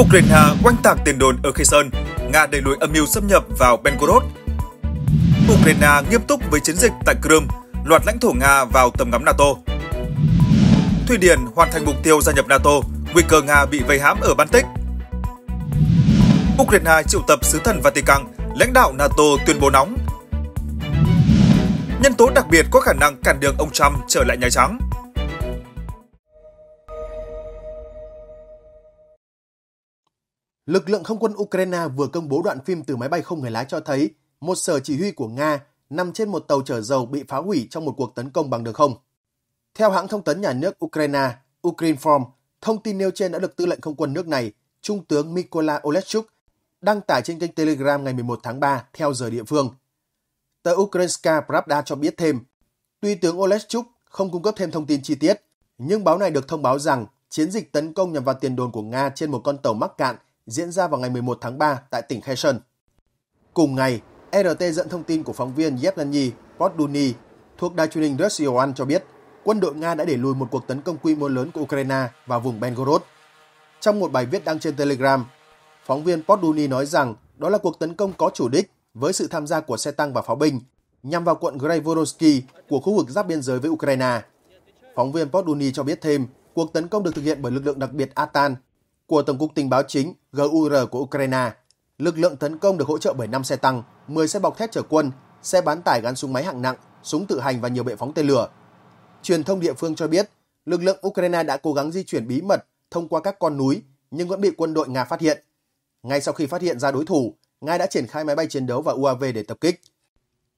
Ukraine quanh tạc tiền đồn ở Kherson, Nga đẩy lùi âm mưu xâm nhập vào Belgorod. Ukraine nghiêm túc với chiến dịch tại Crimea, loạt lãnh thổ Nga vào tầm ngắm NATO. Thụy Điển hoàn thành mục tiêu gia nhập NATO, nguy cơ Nga bị vây hãm ở Baltic. Ukraine triệu tập sứ thần Vatican, lãnh đạo NATO tuyên bố nóng. Nhân tố đặc biệt có khả năng cản đường ông Trump trở lại Nhà Trắng. Lực lượng không quân Ukraine vừa công bố đoạn phim từ máy bay không người lái cho thấy một sở chỉ huy của Nga nằm trên một tàu chở dầu bị phá hủy trong một cuộc tấn công bằng đường không. Theo hãng thông tấn nhà nước Ukraine, Ukrinform, thông tin nêu trên đã được tư lệnh không quân nước này, Trung tướng Mykola Olechuk, đăng tải trên kênh Telegram ngày 11 tháng 3 theo giờ địa phương. Tờ Ukrainska Pravda cho biết thêm, tuy tướng Olechuk không cung cấp thêm thông tin chi tiết, nhưng báo này được thông báo rằng chiến dịch tấn công nhằm vào tiền đồn của Nga trên một con tàu mắc cạn diễn ra vào ngày 11 tháng 3 tại tỉnh Kherson. Cùng ngày, RT dẫn thông tin của phóng viên Yevgeny Podduny thuộc đài truyền hình Russia One cho biết quân đội Nga đã để lùi một cuộc tấn công quy mô lớn của Ukraine vào vùng Belgorod. Trong một bài viết đăng trên Telegram, phóng viên Podduny nói rằng đó là cuộc tấn công có chủ đích với sự tham gia của xe tăng và pháo binh nhằm vào quận Gravoronsky của khu vực giáp biên giới với Ukraine. Phóng viên Podduny cho biết thêm, cuộc tấn công được thực hiện bởi lực lượng đặc biệt Atan của Tổng cục Tình báo chính GUR của Ukraine, lực lượng tấn công được hỗ trợ bởi 5 xe tăng, 10 xe bọc thép chở quân, xe bán tải gắn súng máy hạng nặng, súng tự hành và nhiều bệ phóng tên lửa. Truyền thông địa phương cho biết, lực lượng Ukraine đã cố gắng di chuyển bí mật thông qua các con núi nhưng vẫn bị quân đội Nga phát hiện. Ngay sau khi phát hiện ra đối thủ, Nga đã triển khai máy bay chiến đấu và UAV để tập kích.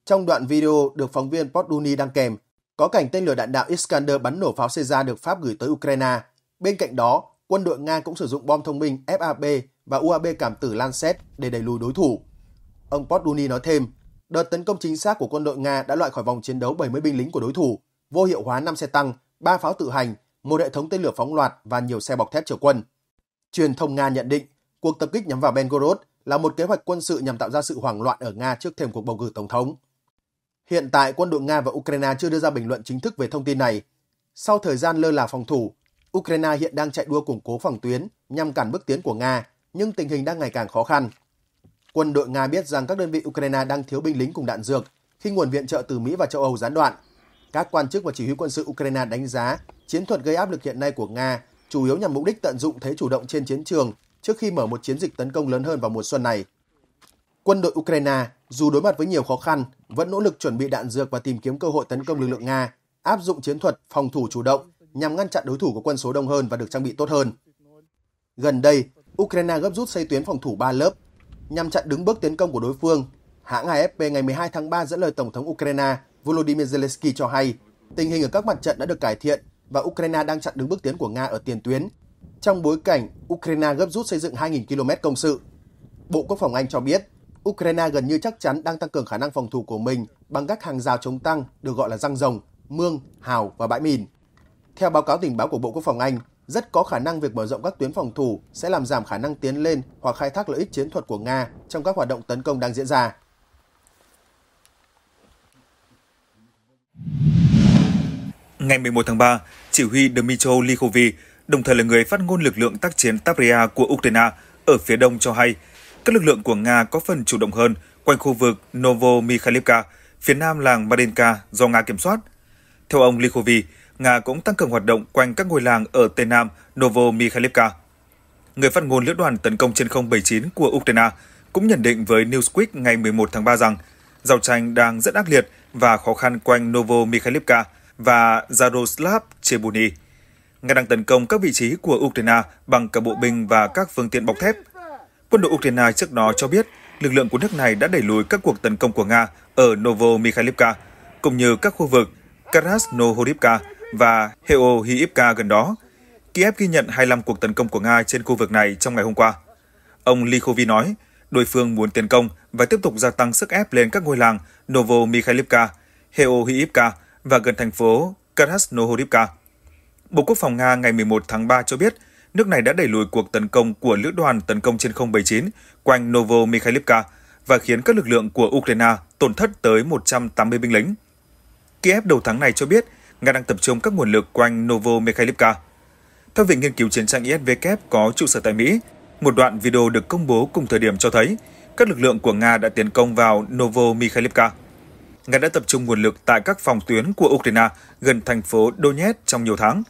Trong đoạn video được phóng viên Poduni đăng kèm, có cảnh tên lửa đạn đạo Iskander bắn nổ pháo Caesar được Pháp gửi tới Ukraine. Bên cạnh đó quân đội Nga cũng sử dụng bom thông minh FAB và UAB cảm tử Lancet để đẩy lùi đối thủ. Ông Poduni nói thêm, đợt tấn công chính xác của quân đội Nga đã loại khỏi vòng chiến đấu 70 binh lính của đối thủ, vô hiệu hóa 5 xe tăng, 3 pháo tự hành, một hệ thống tên lửa phóng loạt và nhiều xe bọc thép chở quân. Truyền thông Nga nhận định, cuộc tập kích nhắm vào Belgorod là một kế hoạch quân sự nhằm tạo ra sự hoảng loạn ở Nga trước thềm cuộc bầu cử tổng thống. Hiện tại, quân đội Nga và Ukraine chưa đưa ra bình luận chính thức về thông tin này. Sau thời gian lơ là phòng thủ, Ukraine hiện đang chạy đua củng cố phòng tuyến nhằm cản bước tiến của Nga, nhưng tình hình đang ngày càng khó khăn. Quân đội Nga biết rằng các đơn vị Ukraine đang thiếu binh lính cùng đạn dược khi nguồn viện trợ từ Mỹ và châu Âu gián đoạn. Các quan chức và chỉ huy quân sự Ukraine đánh giá chiến thuật gây áp lực hiện nay của Nga chủ yếu nhằm mục đích tận dụng thế chủ động trên chiến trường trước khi mở một chiến dịch tấn công lớn hơn vào mùa xuân này. Quân đội Ukraine, dù đối mặt với nhiều khó khăn, vẫn nỗ lực chuẩn bị đạn dược và tìm kiếm cơ hội tấn công lực lượng Nga, áp dụng chiến thuật phòng thủ chủ động nhằm ngăn chặn đối thủ có quân số đông hơn và được trang bị tốt hơn. Gần đây, Ukraine gấp rút xây tuyến phòng thủ 3 lớp nhằm chặn đứng bước tiến công của đối phương. Hãng AFP ngày 12 tháng 3 dẫn lời Tổng thống Ukraine Volodymyr Zelensky cho hay tình hình ở các mặt trận đã được cải thiện và Ukraine đang chặn đứng bước tiến của Nga ở tiền tuyến trong bối cảnh Ukraine gấp rút xây dựng 2.000 km công sự. Bộ Quốc phòng Anh cho biết Ukraine gần như chắc chắn đang tăng cường khả năng phòng thủ của mình bằng các hàng rào chống tăng được gọi là răng rồng, mương, hào và bãi mìn. Theo báo cáo tình báo của Bộ Quốc phòng Anh, rất có khả năng việc mở rộng các tuyến phòng thủ sẽ làm giảm khả năng tiến lên hoặc khai thác lợi ích chiến thuật của Nga trong các hoạt động tấn công đang diễn ra. Ngày 11 tháng 3, chỉ huy Dmitro Likhovi, đồng thời là người phát ngôn lực lượng tác chiến Tabria của Ukraine ở phía đông cho hay, các lực lượng của Nga có phần chủ động hơn quanh khu vực Novomikhailivka, phía nam làng Marinka do Nga kiểm soát. Theo ông Likhovi, Nga cũng tăng cường hoạt động quanh các ngôi làng ở Tây Nam Novomikhailivka. Người phát ngôn lữ đoàn tấn công trên không 79 của Ukraine cũng nhận định với Newsweek ngày 11 tháng 3 rằng giao tranh đang rất ác liệt và khó khăn quanh Novomikhailivka và Yaroslav Chebuni. Nga đang tấn công các vị trí của Ukraine bằng cả bộ binh và các phương tiện bọc thép. Quân đội Ukraine trước đó cho biết lực lượng của nước này đã đẩy lùi các cuộc tấn công của Nga ở Novomikhailivka, cũng như các khu vực Krasnohorivka và Heohiivka gần đó. Kiev ghi nhận 25 cuộc tấn công của Nga trên khu vực này trong ngày hôm qua. Ông Likhovi nói, đối phương muốn tiến công và tiếp tục gia tăng sức ép lên các ngôi làng Novomikhailivka, Heohiivka và gần thành phố Krasnohorivka. Bộ Quốc phòng Nga ngày 11 tháng 3 cho biết, nước này đã đẩy lùi cuộc tấn công của lữ đoàn tấn công trên 079 quanh Novomikhailivka và khiến các lực lượng của Ukraine tổn thất tới 180 binh lính. Kiev đầu tháng này cho biết Nga đang tập trung các nguồn lực quanh Novo Novomykhailivka. Theo Viện Nghiên cứu Chiến tranh ISW có trụ sở tại Mỹ, một đoạn video được công bố cùng thời điểm cho thấy các lực lượng của Nga đã tiến công vào Novo Novomykhailivka. Nga đã tập trung nguồn lực tại các phòng tuyến của Ukraine gần thành phố Donetsk trong nhiều tháng.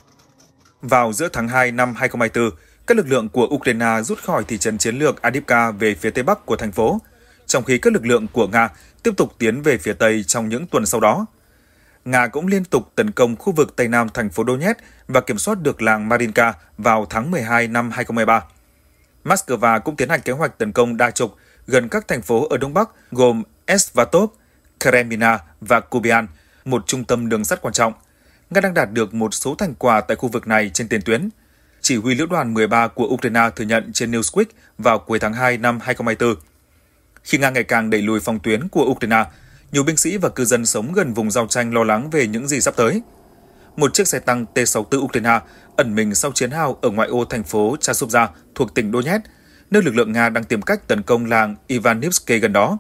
Vào giữa tháng 2 năm 2024, các lực lượng của Ukraine rút khỏi thị trấn chiến lược Adipka về phía tây bắc của thành phố, trong khi các lực lượng của Nga tiếp tục tiến về phía tây trong những tuần sau đó. Nga cũng liên tục tấn công khu vực Tây Nam thành phố Donetsk và kiểm soát được làng Marinka vào tháng 12 năm 2023. Moscow cũng tiến hành kế hoạch tấn công đa trục gần các thành phố ở Đông Bắc gồm Svatov, Kremina và Kubian, một trung tâm đường sắt quan trọng. Nga đang đạt được một số thành quả tại khu vực này trên tiền tuyến. Chỉ huy lữ đoàn 13 của Ukraine thừa nhận trên Newsweek vào cuối tháng 2 năm 2024. Khi Nga ngày càng đẩy lùi phòng tuyến của Ukraine, nhiều binh sĩ và cư dân sống gần vùng giao tranh lo lắng về những gì sắp tới. Một chiếc xe tăng T-64 Ukraine ẩn mình sau chiến hào ở ngoại ô thành phố Chasubja thuộc tỉnh Donetsk, nơi lực lượng Nga đang tìm cách tấn công làng Ivanivsky gần đó.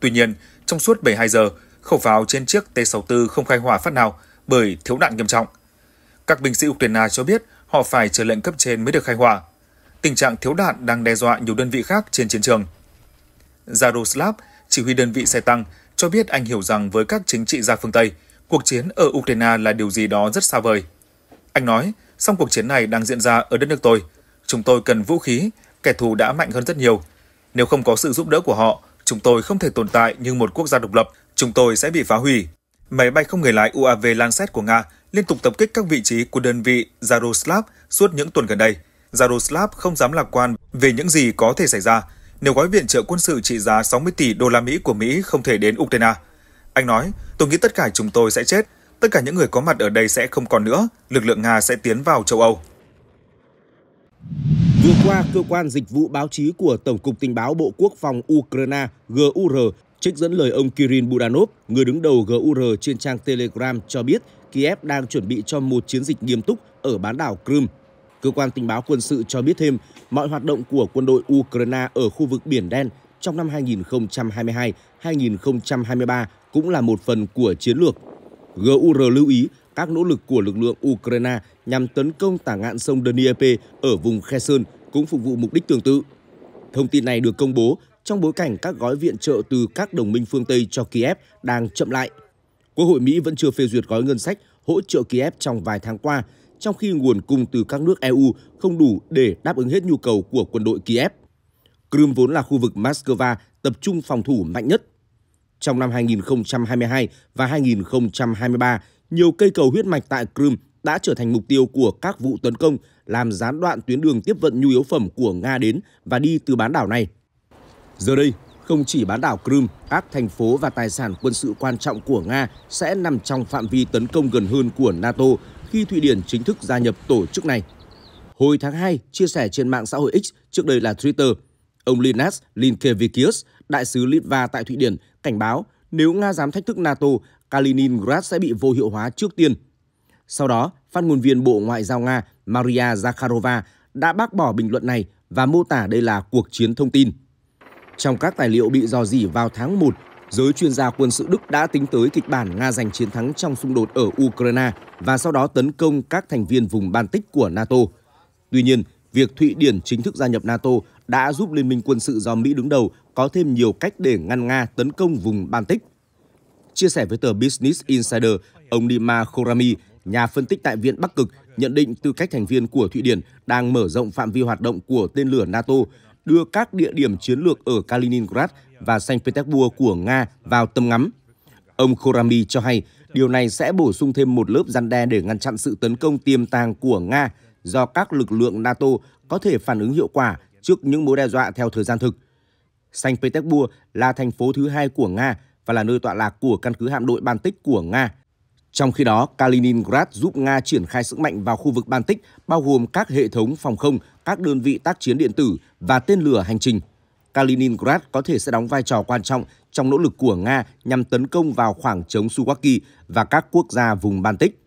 Tuy nhiên, trong suốt 72 giờ, khẩu pháo trên chiếc T-64 không khai hỏa phát nào bởi thiếu đạn nghiêm trọng. Các binh sĩ Ukraine cho biết họ phải chờ lệnh cấp trên mới được khai hỏa. Tình trạng thiếu đạn đang đe dọa nhiều đơn vị khác trên chiến trường. Zaroslav, chỉ huy đơn vị xe tăng, cho biết anh hiểu rằng với các chính trị gia phương Tây, cuộc chiến ở Ukraine là điều gì đó rất xa vời. Anh nói, song cuộc chiến này đang diễn ra ở đất nước tôi. Chúng tôi cần vũ khí, kẻ thù đã mạnh hơn rất nhiều. Nếu không có sự giúp đỡ của họ, chúng tôi không thể tồn tại như một quốc gia độc lập, chúng tôi sẽ bị phá hủy. Máy bay không người lái UAV Lancet của Nga liên tục tập kích các vị trí của đơn vị Yaroslav suốt những tuần gần đây. Yaroslav không dám lạc quan về những gì có thể xảy ra, nếu gói viện trợ quân sự trị giá 60 tỷ đô la Mỹ của Mỹ không thể đến Ukraine. Anh nói, tôi nghĩ tất cả chúng tôi sẽ chết, tất cả những người có mặt ở đây sẽ không còn nữa, lực lượng Nga sẽ tiến vào châu Âu. Vừa qua, cơ quan dịch vụ báo chí của Tổng cục Tình báo Bộ Quốc phòng Ukraine GUR trích dẫn lời ông Kirin Budanov, người đứng đầu GUR trên trang Telegram cho biết Kiev đang chuẩn bị cho một chiến dịch nghiêm túc ở bán đảo Crimea Cơ quan tình báo quân sự cho biết thêm mọi hoạt động của quân đội Ukraine ở khu vực Biển Đen trong năm 2022-2023 cũng là một phần của chiến lược. GUR lưu ý các nỗ lực của lực lượng Ukraine nhằm tấn công tả ngạn sông Dnieper ở vùng Kherson cũng phục vụ mục đích tương tự. Thông tin này được công bố trong bối cảnh các gói viện trợ từ các đồng minh phương Tây cho Kiev đang chậm lại. Quốc hội Mỹ vẫn chưa phê duyệt gói ngân sách hỗ trợ Kiev trong vài tháng qua, trong khi nguồn cung từ các nước EU không đủ để đáp ứng hết nhu cầu của quân đội Kiev. Crimea vốn là khu vực Moscow tập trung phòng thủ mạnh nhất. Trong năm 2022 và 2023, nhiều cây cầu huyết mạch tại Crimea đã trở thành mục tiêu của các vụ tấn công làm gián đoạn tuyến đường tiếp vận nhu yếu phẩm của Nga đến và đi từ bán đảo này. Giờ đây, không chỉ bán đảo Crimea, các thành phố và tài sản quân sự quan trọng của Nga sẽ nằm trong phạm vi tấn công gần hơn của NATO khi Thụy Điển chính thức gia nhập tổ chức này. Hồi tháng 2, chia sẻ trên mạng xã hội X, trước đây là Twitter, ông Linas Linkevikius, đại sứ Litva tại Thụy Điển, cảnh báo nếu Nga dám thách thức NATO, Kaliningrad sẽ bị vô hiệu hóa trước tiên. Sau đó, phát ngôn viên Bộ Ngoại giao Nga Maria Zakharova đã bác bỏ bình luận này và mô tả đây là cuộc chiến thông tin. Trong các tài liệu bị dò dỉ vào tháng 1 Giới chuyên gia quân sự Đức đã tính tới kịch bản Nga giành chiến thắng trong xung đột ở Ukraine và sau đó tấn công các thành viên vùng Baltic của NATO. Tuy nhiên, việc Thụy Điển chính thức gia nhập NATO đã giúp Liên minh quân sự do Mỹ đứng đầu có thêm nhiều cách để ngăn Nga tấn công vùng Baltic. Chia sẻ với tờ Business Insider, ông Nima Khorami, nhà phân tích tại Viện Bắc Cực, nhận định tư cách thành viên của Thụy Điển đang mở rộng phạm vi hoạt động của tên lửa NATO đưa các địa điểm chiến lược ở Kaliningrad và Saint Petersburg của Nga vào tầm ngắm. Ông Khorami cho hay điều này sẽ bổ sung thêm một lớp răn đe để ngăn chặn sự tấn công tiềm tàng của Nga do các lực lượng NATO có thể phản ứng hiệu quả trước những mối đe dọa theo thời gian thực. Saint Petersburg là thành phố thứ hai của Nga và là nơi tọa lạc của căn cứ hạm đội Baltic của Nga. Trong khi đó, Kaliningrad giúp Nga triển khai sức mạnh vào khu vực Baltic, bao gồm các hệ thống phòng không các đơn vị tác chiến điện tử và tên lửa hành trình. Kaliningrad có thể sẽ đóng vai trò quan trọng trong nỗ lực của Nga nhằm tấn công vào khoảng trống Suwaki và các quốc gia vùng Baltic.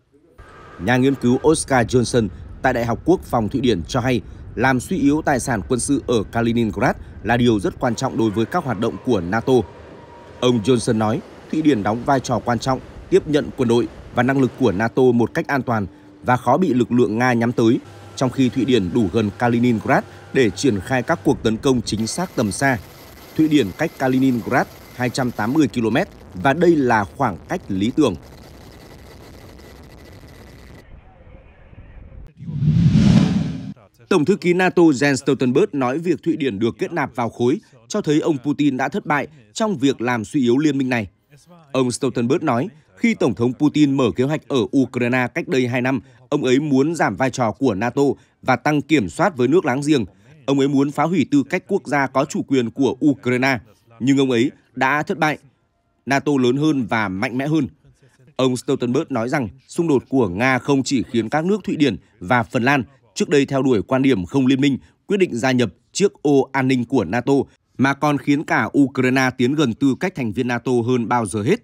Nhà nghiên cứu Oscar Johnson tại Đại học Quốc phòng Thụy Điển cho hay làm suy yếu tài sản quân sự ở Kaliningrad là điều rất quan trọng đối với các hoạt động của NATO. Ông Johnson nói, Thụy Điển đóng vai trò quan trọng tiếp nhận quân đội và năng lực của NATO một cách an toàn và khó bị lực lượng Nga nhắm tới trong khi Thụy Điển đủ gần Kaliningrad để triển khai các cuộc tấn công chính xác tầm xa. Thụy Điển cách Kaliningrad 280 km và đây là khoảng cách lý tưởng. Tổng thư ký NATO Jens Stoltenberg nói việc Thụy Điển được kết nạp vào khối cho thấy ông Putin đã thất bại trong việc làm suy yếu liên minh này. Ông Stoltenberg nói, khi Tổng thống Putin mở kế hoạch ở Ukraine cách đây 2 năm, Ông ấy muốn giảm vai trò của NATO và tăng kiểm soát với nước láng giềng. Ông ấy muốn phá hủy tư cách quốc gia có chủ quyền của Ukraine, nhưng ông ấy đã thất bại. NATO lớn hơn và mạnh mẽ hơn. Ông Stoltenberg nói rằng xung đột của Nga không chỉ khiến các nước Thụy Điển và Phần Lan trước đây theo đuổi quan điểm không liên minh quyết định gia nhập chiếc ô an ninh của NATO mà còn khiến cả Ukraine tiến gần tư cách thành viên NATO hơn bao giờ hết.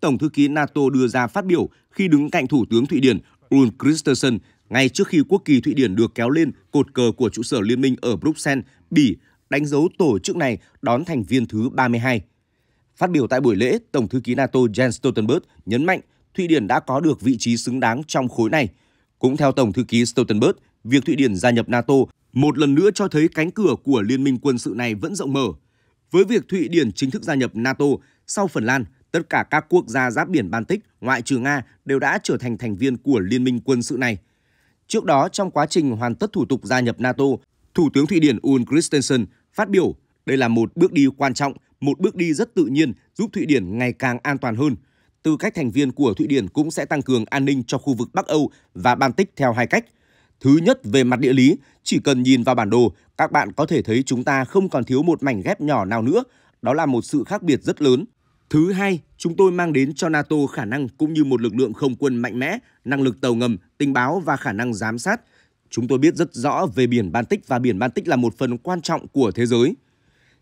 Tổng thư ký NATO đưa ra phát biểu khi đứng cạnh Thủ tướng Thụy Điển Ulf Christensen ngay trước khi quốc kỳ Thụy Điển được kéo lên cột cờ của trụ sở liên minh ở Bruxelles, Bỉ, đánh dấu tổ chức này đón thành viên thứ 32. Phát biểu tại buổi lễ, Tổng thư ký NATO Jens Stoltenberg nhấn mạnh Thụy Điển đã có được vị trí xứng đáng trong khối này. Cũng theo Tổng thư ký Stoltenberg, việc Thụy Điển gia nhập NATO một lần nữa cho thấy cánh cửa của liên minh quân sự này vẫn rộng mở. Với việc Thụy Điển chính thức gia nhập NATO sau Phần Lan – Tất cả các quốc gia giáp biển Baltic, ngoại trừ Nga, đều đã trở thành thành viên của liên minh quân sự này. Trước đó, trong quá trình hoàn tất thủ tục gia nhập NATO, Thủ tướng Thụy Điển Ulf Christensen phát biểu đây là một bước đi quan trọng, một bước đi rất tự nhiên giúp Thụy Điển ngày càng an toàn hơn. Tư cách thành viên của Thụy Điển cũng sẽ tăng cường an ninh cho khu vực Bắc Âu và Baltic theo hai cách. Thứ nhất về mặt địa lý, chỉ cần nhìn vào bản đồ, các bạn có thể thấy chúng ta không còn thiếu một mảnh ghép nhỏ nào nữa. Đó là một sự khác biệt rất lớn Thứ hai, chúng tôi mang đến cho NATO khả năng cũng như một lực lượng không quân mạnh mẽ, năng lực tàu ngầm, tình báo và khả năng giám sát. Chúng tôi biết rất rõ về biển Baltic và biển Baltic là một phần quan trọng của thế giới.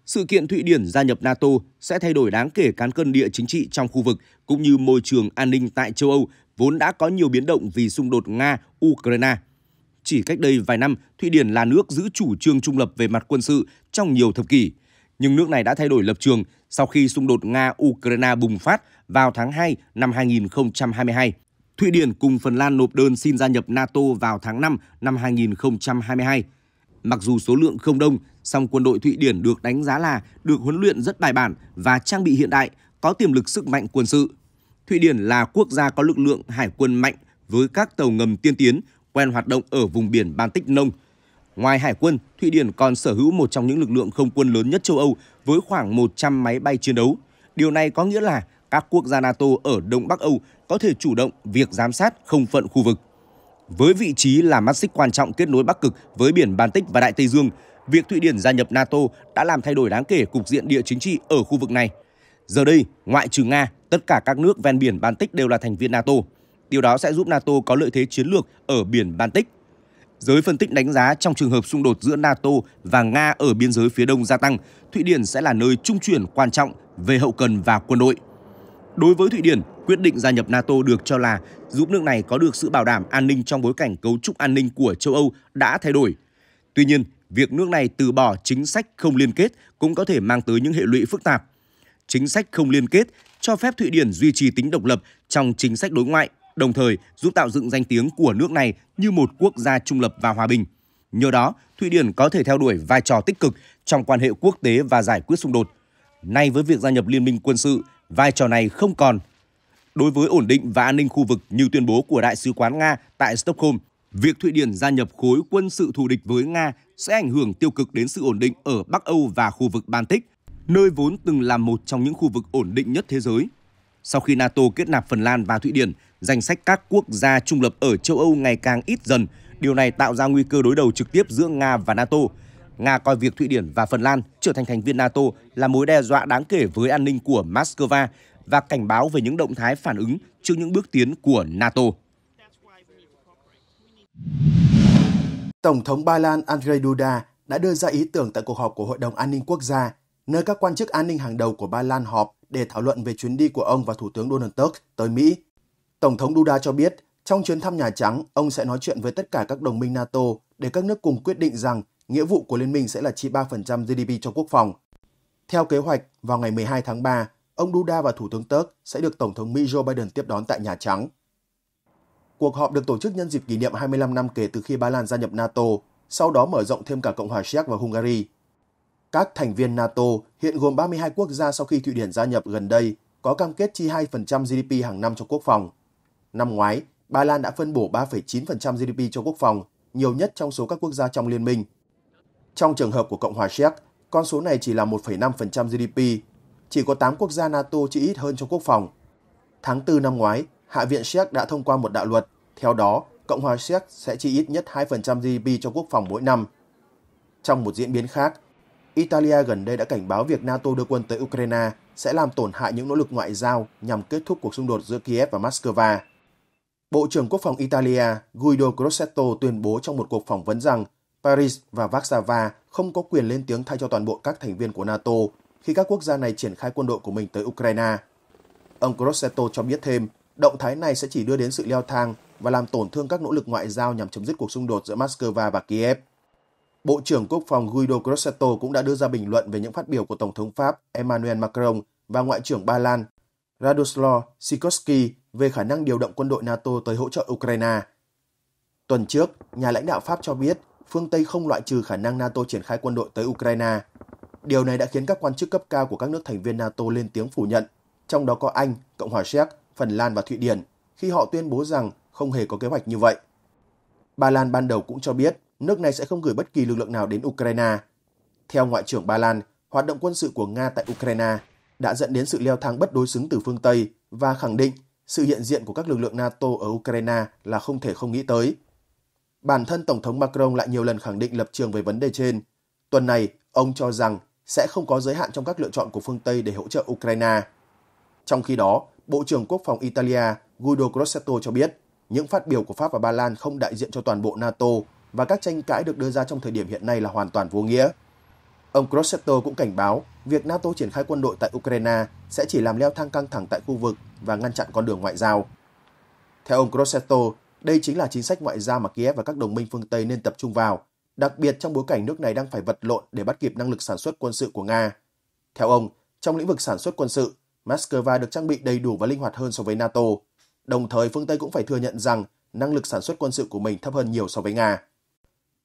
Sự kiện Thụy Điển gia nhập NATO sẽ thay đổi đáng kể cán cân địa chính trị trong khu vực cũng như môi trường an ninh tại châu Âu vốn đã có nhiều biến động vì xung đột Nga-Ukraine. Chỉ cách đây vài năm, Thụy Điển là nước giữ chủ trương trung lập về mặt quân sự trong nhiều thập kỷ – nhưng nước này đã thay đổi lập trường sau khi xung đột Nga-Ukraine bùng phát vào tháng 2 năm 2022. Thụy Điển cùng Phần Lan nộp đơn xin gia nhập NATO vào tháng 5 năm 2022. Mặc dù số lượng không đông, song quân đội Thụy Điển được đánh giá là được huấn luyện rất bài bản và trang bị hiện đại, có tiềm lực sức mạnh quân sự. Thụy Điển là quốc gia có lực lượng hải quân mạnh với các tàu ngầm tiên tiến, quen hoạt động ở vùng biển Baltic Nông – Ngoài hải quân, Thụy Điển còn sở hữu một trong những lực lượng không quân lớn nhất châu Âu với khoảng 100 máy bay chiến đấu. Điều này có nghĩa là các quốc gia NATO ở Đông Bắc Âu có thể chủ động việc giám sát không phận khu vực. Với vị trí là mắt xích quan trọng kết nối Bắc Cực với biển Baltic và Đại Tây Dương, việc Thụy Điển gia nhập NATO đã làm thay đổi đáng kể cục diện địa chính trị ở khu vực này. Giờ đây, ngoại trừ Nga, tất cả các nước ven biển Baltic đều là thành viên NATO. Điều đó sẽ giúp NATO có lợi thế chiến lược ở biển Baltic Giới phân tích đánh giá trong trường hợp xung đột giữa NATO và Nga ở biên giới phía đông gia tăng, Thụy Điển sẽ là nơi trung chuyển quan trọng về hậu cần và quân đội. Đối với Thụy Điển, quyết định gia nhập NATO được cho là giúp nước này có được sự bảo đảm an ninh trong bối cảnh cấu trúc an ninh của châu Âu đã thay đổi. Tuy nhiên, việc nước này từ bỏ chính sách không liên kết cũng có thể mang tới những hệ lụy phức tạp. Chính sách không liên kết cho phép Thụy Điển duy trì tính độc lập trong chính sách đối ngoại đồng thời giúp tạo dựng danh tiếng của nước này như một quốc gia trung lập và hòa bình. Nhờ đó, Thụy Điển có thể theo đuổi vai trò tích cực trong quan hệ quốc tế và giải quyết xung đột. Nay với việc gia nhập liên minh quân sự, vai trò này không còn. Đối với ổn định và an ninh khu vực như tuyên bố của Đại sứ quán Nga tại Stockholm, việc Thụy Điển gia nhập khối quân sự thù địch với Nga sẽ ảnh hưởng tiêu cực đến sự ổn định ở Bắc Âu và khu vực Baltic, nơi vốn từng là một trong những khu vực ổn định nhất thế giới sau khi NATO kết nạp Phần Lan và Thụy Điển, danh sách các quốc gia trung lập ở châu Âu ngày càng ít dần. Điều này tạo ra nguy cơ đối đầu trực tiếp giữa Nga và NATO. Nga coi việc Thụy Điển và Phần Lan trở thành thành viên NATO là mối đe dọa đáng kể với an ninh của Moscow và cảnh báo về những động thái phản ứng trước những bước tiến của NATO. Tổng thống Ba Lan Andrzej Duda đã đưa ra ý tưởng tại cuộc họp của Hội đồng An ninh Quốc gia, nơi các quan chức an ninh hàng đầu của Ba Lan họp để thảo luận về chuyến đi của ông và Thủ tướng Donald Tusk tới Mỹ. Tổng thống Duda cho biết, trong chuyến thăm Nhà Trắng, ông sẽ nói chuyện với tất cả các đồng minh NATO để các nước cùng quyết định rằng nghĩa vụ của liên minh sẽ là chi 3% GDP cho quốc phòng. Theo kế hoạch, vào ngày 12 tháng 3, ông Duda và Thủ tướng Tusk sẽ được Tổng thống Mỹ Joe Biden tiếp đón tại Nhà Trắng. Cuộc họp được tổ chức nhân dịp kỷ niệm 25 năm kể từ khi Ba Lan gia nhập NATO, sau đó mở rộng thêm cả Cộng hòa Séc và Hungary. Các thành viên NATO hiện gồm 32 quốc gia sau khi Thụy Điển gia nhập gần đây có cam kết chi 2% GDP hàng năm cho quốc phòng. Năm ngoái, Ba Lan đã phân bổ 3,9% GDP cho quốc phòng, nhiều nhất trong số các quốc gia trong liên minh. Trong trường hợp của Cộng hòa Séc, con số này chỉ là 1,5% GDP, chỉ có 8 quốc gia NATO chi ít hơn cho quốc phòng. Tháng 4 năm ngoái, Hạ viện Séc đã thông qua một đạo luật, theo đó Cộng hòa Séc sẽ chi ít nhất 2% GDP cho quốc phòng mỗi năm. Trong một diễn biến khác, Italia gần đây đã cảnh báo việc NATO đưa quân tới Ukraine sẽ làm tổn hại những nỗ lực ngoại giao nhằm kết thúc cuộc xung đột giữa Kiev và Moscow. Bộ trưởng Quốc phòng Italia Guido Crosetto tuyên bố trong một cuộc phỏng vấn rằng Paris và Warsaw không có quyền lên tiếng thay cho toàn bộ các thành viên của NATO khi các quốc gia này triển khai quân đội của mình tới Ukraine. Ông Crosetto cho biết thêm, động thái này sẽ chỉ đưa đến sự leo thang và làm tổn thương các nỗ lực ngoại giao nhằm chấm dứt cuộc xung đột giữa Moscow và Kiev. Bộ trưởng Quốc phòng Guido Crosetto cũng đã đưa ra bình luận về những phát biểu của Tổng thống Pháp Emmanuel Macron và Ngoại trưởng Ba Lan Radoslaw Sikorski về khả năng điều động quân đội NATO tới hỗ trợ Ukraine. Tuần trước, nhà lãnh đạo Pháp cho biết phương Tây không loại trừ khả năng NATO triển khai quân đội tới Ukraine. Điều này đã khiến các quan chức cấp cao của các nước thành viên NATO lên tiếng phủ nhận, trong đó có Anh, Cộng hòa Séc, Phần Lan và Thụy Điển, khi họ tuyên bố rằng không hề có kế hoạch như vậy. Ba Lan ban đầu cũng cho biết nước này sẽ không gửi bất kỳ lực lượng nào đến Ukraine. Theo Ngoại trưởng Ba Lan, hoạt động quân sự của Nga tại Ukraine đã dẫn đến sự leo thang bất đối xứng từ phương Tây và khẳng định sự hiện diện của các lực lượng NATO ở Ukraine là không thể không nghĩ tới. Bản thân Tổng thống Macron lại nhiều lần khẳng định lập trường về vấn đề trên. Tuần này, ông cho rằng sẽ không có giới hạn trong các lựa chọn của phương Tây để hỗ trợ Ukraine. Trong khi đó, Bộ trưởng Quốc phòng Italia Guido Grossetto cho biết những phát biểu của Pháp và Ba Lan không đại diện cho toàn bộ NATO và các tranh cãi được đưa ra trong thời điểm hiện nay là hoàn toàn vô nghĩa. Ông Crosetto cũng cảnh báo việc NATO triển khai quân đội tại Ukraine sẽ chỉ làm leo thang căng thẳng tại khu vực và ngăn chặn con đường ngoại giao. Theo ông Crosetto, đây chính là chính sách ngoại giao mà Kiev và các đồng minh phương Tây nên tập trung vào, đặc biệt trong bối cảnh nước này đang phải vật lộn để bắt kịp năng lực sản xuất quân sự của Nga. Theo ông, trong lĩnh vực sản xuất quân sự, Moscow được trang bị đầy đủ và linh hoạt hơn so với NATO. Đồng thời, phương Tây cũng phải thừa nhận rằng năng lực sản xuất quân sự của mình thấp hơn nhiều so với Nga.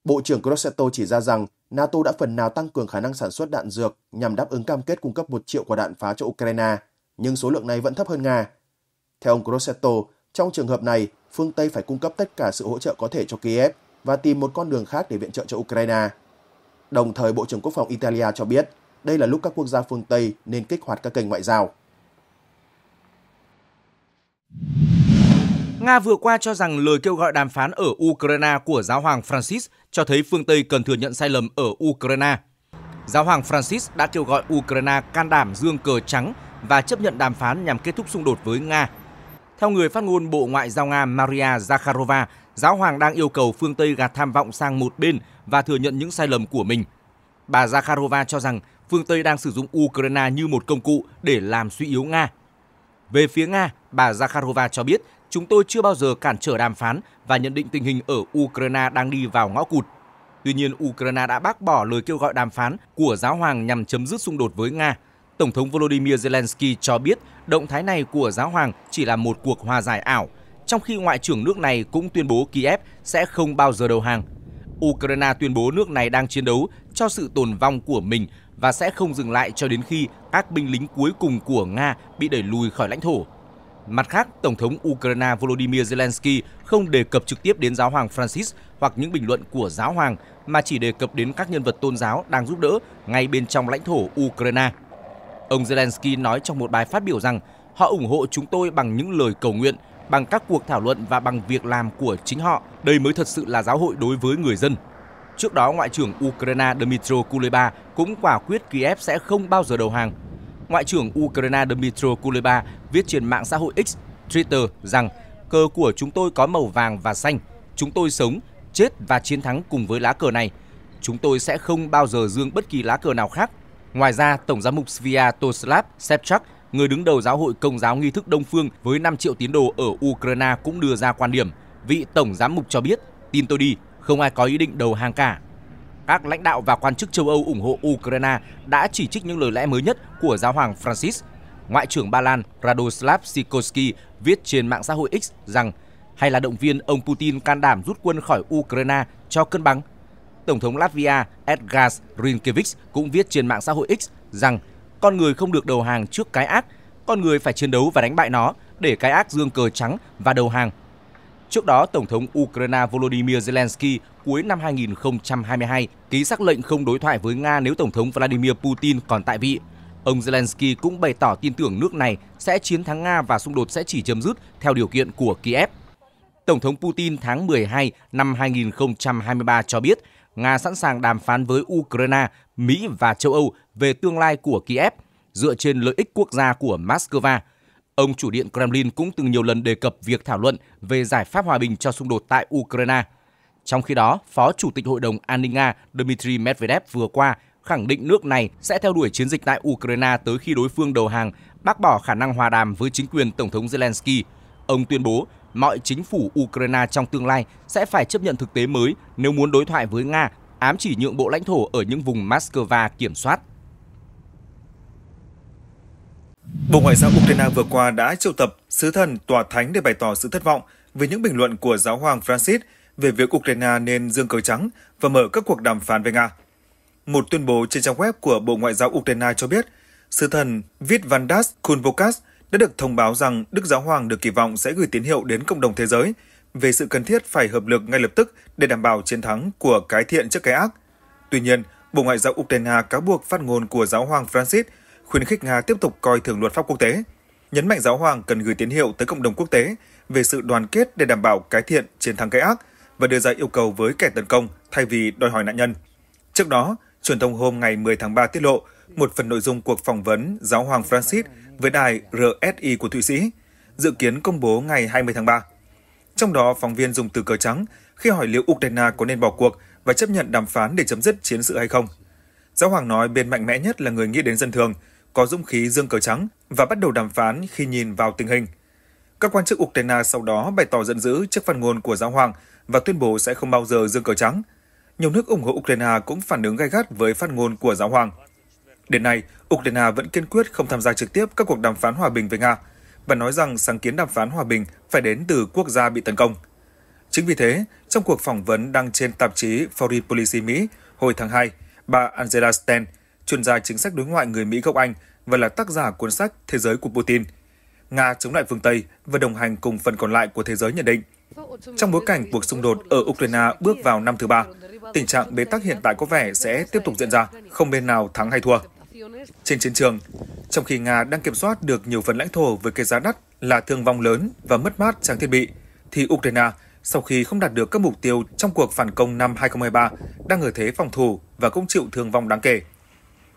Bộ trưởng Grosseto chỉ ra rằng NATO đã phần nào tăng cường khả năng sản xuất đạn dược nhằm đáp ứng cam kết cung cấp một triệu quả đạn phá cho Ukraine, nhưng số lượng này vẫn thấp hơn Nga. Theo ông Grosseto, trong trường hợp này, phương Tây phải cung cấp tất cả sự hỗ trợ có thể cho Kiev và tìm một con đường khác để viện trợ cho Ukraine. Đồng thời, Bộ trưởng Quốc phòng Italia cho biết đây là lúc các quốc gia phương Tây nên kích hoạt các kênh ngoại giao. Nga vừa qua cho rằng lời kêu gọi đàm phán ở Ukraine của giáo hoàng Francis cho thấy phương Tây cần thừa nhận sai lầm ở Ukraine. Giáo hoàng Francis đã kêu gọi Ukraine can đảm dương cờ trắng và chấp nhận đàm phán nhằm kết thúc xung đột với Nga. Theo người phát ngôn Bộ Ngoại giao Nga Maria Zakharova, giáo hoàng đang yêu cầu phương Tây gạt tham vọng sang một bên và thừa nhận những sai lầm của mình. Bà Zakharova cho rằng phương Tây đang sử dụng Ukraine như một công cụ để làm suy yếu Nga. Về phía Nga, bà Zakharova cho biết chúng tôi chưa bao giờ cản trở đàm phán và nhận định tình hình ở Ukraine đang đi vào ngõ cụt. Tuy nhiên, Ukraine đã bác bỏ lời kêu gọi đàm phán của giáo hoàng nhằm chấm dứt xung đột với Nga. Tổng thống Volodymyr Zelensky cho biết động thái này của giáo hoàng chỉ là một cuộc hòa giải ảo, trong khi ngoại trưởng nước này cũng tuyên bố Kiev sẽ không bao giờ đầu hàng. Ukraine tuyên bố nước này đang chiến đấu cho sự tồn vong của mình và sẽ không dừng lại cho đến khi các binh lính cuối cùng của Nga bị đẩy lùi khỏi lãnh thổ. Mặt khác, Tổng thống Ukraine Volodymyr Zelensky không đề cập trực tiếp đến giáo hoàng Francis hoặc những bình luận của giáo hoàng mà chỉ đề cập đến các nhân vật tôn giáo đang giúp đỡ ngay bên trong lãnh thổ Ukraine. Ông Zelensky nói trong một bài phát biểu rằng họ ủng hộ chúng tôi bằng những lời cầu nguyện, bằng các cuộc thảo luận và bằng việc làm của chính họ. Đây mới thật sự là giáo hội đối với người dân. Trước đó, Ngoại trưởng Ukraine Dmytro Kuleba cũng quả quyết Kiev sẽ không bao giờ đầu hàng Ngoại trưởng Ukraine Dmytro Kuleba viết trên mạng xã hội X, Twitter rằng cờ của chúng tôi có màu vàng và xanh. Chúng tôi sống, chết và chiến thắng cùng với lá cờ này. Chúng tôi sẽ không bao giờ dương bất kỳ lá cờ nào khác. Ngoài ra, Tổng giám mục Sviatoslav Sepchak, người đứng đầu giáo hội công giáo nghi thức Đông Phương với 5 triệu tín đồ ở Ukraine cũng đưa ra quan điểm. Vị Tổng giám mục cho biết, tin tôi đi, không ai có ý định đầu hàng cả các lãnh đạo và quan chức châu Âu ủng hộ Ukraine đã chỉ trích những lời lẽ mới nhất của giáo hoàng Francis. Ngoại trưởng Ba Lan Radoslav Sikorski viết trên mạng xã hội X rằng hay là động viên ông Putin can đảm rút quân khỏi Ukraine cho cân bằng. Tổng thống Latvia Edgars Rinkevich cũng viết trên mạng xã hội X rằng con người không được đầu hàng trước cái ác, con người phải chiến đấu và đánh bại nó để cái ác dương cờ trắng và đầu hàng. Trước đó, Tổng thống Ukraine Volodymyr Zelensky cuối năm 2022 ký xác lệnh không đối thoại với Nga nếu Tổng thống Vladimir Putin còn tại vị. Ông Zelensky cũng bày tỏ tin tưởng nước này sẽ chiến thắng Nga và xung đột sẽ chỉ chấm dứt theo điều kiện của Kiev. Tổng thống Putin tháng 12 năm 2023 cho biết Nga sẵn sàng đàm phán với Ukraine, Mỹ và châu Âu về tương lai của Kiev dựa trên lợi ích quốc gia của Moscow. Ông chủ điện Kremlin cũng từng nhiều lần đề cập việc thảo luận về giải pháp hòa bình cho xung đột tại Ukraine – trong khi đó, Phó Chủ tịch Hội đồng An ninh Nga Dmitry Medvedev vừa qua khẳng định nước này sẽ theo đuổi chiến dịch tại Ukraine tới khi đối phương đầu hàng, bác bỏ khả năng hòa đàm với chính quyền Tổng thống Zelensky. Ông tuyên bố mọi chính phủ Ukraine trong tương lai sẽ phải chấp nhận thực tế mới nếu muốn đối thoại với Nga, ám chỉ nhượng bộ lãnh thổ ở những vùng Moscow kiểm soát. Bộ Ngoại giao Ukraine vừa qua đã triệu tập sứ thần tòa thánh để bày tỏ sự thất vọng về những bình luận của giáo hoàng Francis – về việc Ukraine nên dương cờ trắng và mở các cuộc đàm phán với Nga. Một tuyên bố trên trang web của Bộ Ngoại giao Ukraine cho biết, sứ thần Vitvandas Kunvokas đã được thông báo rằng Đức Giáo Hoàng được kỳ vọng sẽ gửi tín hiệu đến cộng đồng thế giới về sự cần thiết phải hợp lực ngay lập tức để đảm bảo chiến thắng của cái thiện trước cái ác. Tuy nhiên, Bộ Ngoại giao Ukraine cáo buộc phát ngôn của Giáo hoàng Francis khuyến khích Nga tiếp tục coi thường luật pháp quốc tế, nhấn mạnh giáo hoàng cần gửi tín hiệu tới cộng đồng quốc tế về sự đoàn kết để đảm bảo cái thiện chiến thắng cái ác và đưa ra yêu cầu với kẻ tấn công thay vì đòi hỏi nạn nhân. Trước đó, truyền thông hôm ngày 10 tháng 3 tiết lộ một phần nội dung cuộc phỏng vấn giáo hoàng Francis với đài RSI của Thụy Sĩ, dự kiến công bố ngày 20 tháng 3. Trong đó, phóng viên dùng từ cờ trắng khi hỏi liệu Ukraine có nên bỏ cuộc và chấp nhận đàm phán để chấm dứt chiến sự hay không. Giáo hoàng nói bên mạnh mẽ nhất là người nghĩ đến dân thường, có dũng khí dương cờ trắng và bắt đầu đàm phán khi nhìn vào tình hình. Các quan chức Ukraine sau đó bày tỏ giận dữ trước phần ngôn của giáo hoàng và tuyên bố sẽ không bao giờ dương cờ trắng. Nhiều nước ủng hộ Ukraine cũng phản ứng gay gắt với phát ngôn của giáo hoàng. Đến nay, Ukraine vẫn kiên quyết không tham gia trực tiếp các cuộc đàm phán hòa bình với Nga và nói rằng sáng kiến đàm phán hòa bình phải đến từ quốc gia bị tấn công. Chính vì thế, trong cuộc phỏng vấn đăng trên tạp chí Foreign Policy Mỹ hồi tháng 2, bà Angela Stein, chuyên gia chính sách đối ngoại người Mỹ gốc Anh và là tác giả cuốn sách Thế giới của Putin – Nga chống lại phương Tây và đồng hành cùng phần còn lại của thế giới nhận định – trong bối cảnh cuộc xung đột ở Ukraine bước vào năm thứ ba, tình trạng bế tắc hiện tại có vẻ sẽ tiếp tục diễn ra, không bên nào thắng hay thua. Trên chiến trường, trong khi Nga đang kiểm soát được nhiều phần lãnh thổ với cái giá đắt là thương vong lớn và mất mát trang thiết bị, thì Ukraine, sau khi không đạt được các mục tiêu trong cuộc phản công năm 2023, đang ở thế phòng thủ và cũng chịu thương vong đáng kể.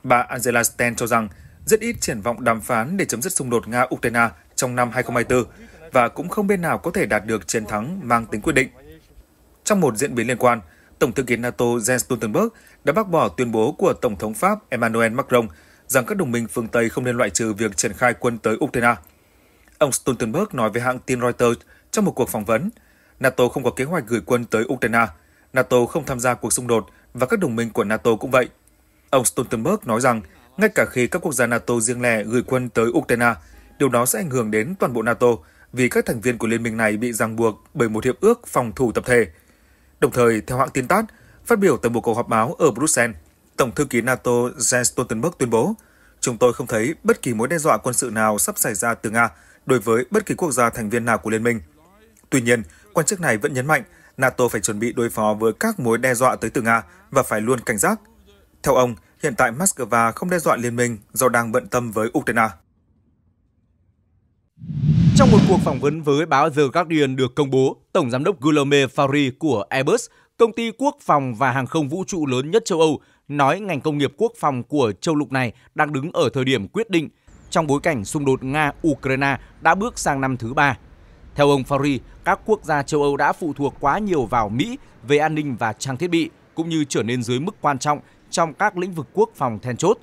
Bà Angela Sten cho rằng rất ít triển vọng đàm phán để chấm dứt xung đột Nga-Ukraine trong năm 2024 và cũng không bên nào có thể đạt được chiến thắng mang tính quyết định. Trong một diễn biến liên quan, Tổng thư ký NATO Jens Stoltenberg đã bác bỏ tuyên bố của Tổng thống Pháp Emmanuel Macron rằng các đồng minh phương Tây không nên loại trừ việc triển khai quân tới Ukraine. Ông Stoltenberg nói với hãng tin Reuters trong một cuộc phỏng vấn, NATO không có kế hoạch gửi quân tới Ukraine, NATO không tham gia cuộc xung đột và các đồng minh của NATO cũng vậy. Ông Stoltenberg nói rằng, ngay cả khi các quốc gia NATO riêng lẻ gửi quân tới Ukraine, điều đó sẽ ảnh hưởng đến toàn bộ NATO vì các thành viên của liên minh này bị ràng buộc bởi một hiệp ước phòng thủ tập thể. Đồng thời, theo hãng tin TASS, phát biểu tại một cuộc họp báo ở Bruxelles, Tổng thư ký NATO Jens Stoltenberg tuyên bố, chúng tôi không thấy bất kỳ mối đe dọa quân sự nào sắp xảy ra từ Nga đối với bất kỳ quốc gia thành viên nào của liên minh. Tuy nhiên, quan chức này vẫn nhấn mạnh NATO phải chuẩn bị đối phó với các mối đe dọa tới từ Nga và phải luôn cảnh giác. Theo ông, hiện tại Moscow không đe dọa liên minh do đang bận tâm với Ukraine. Trong một cuộc phỏng vấn với báo The Guardian được công bố, Tổng Giám đốc Guillaume Faury của Airbus, công ty quốc phòng và hàng không vũ trụ lớn nhất châu Âu, nói ngành công nghiệp quốc phòng của châu lục này đang đứng ở thời điểm quyết định trong bối cảnh xung đột Nga-Ukraine đã bước sang năm thứ ba. Theo ông Faury, các quốc gia châu Âu đã phụ thuộc quá nhiều vào Mỹ về an ninh và trang thiết bị, cũng như trở nên dưới mức quan trọng trong các lĩnh vực quốc phòng then chốt.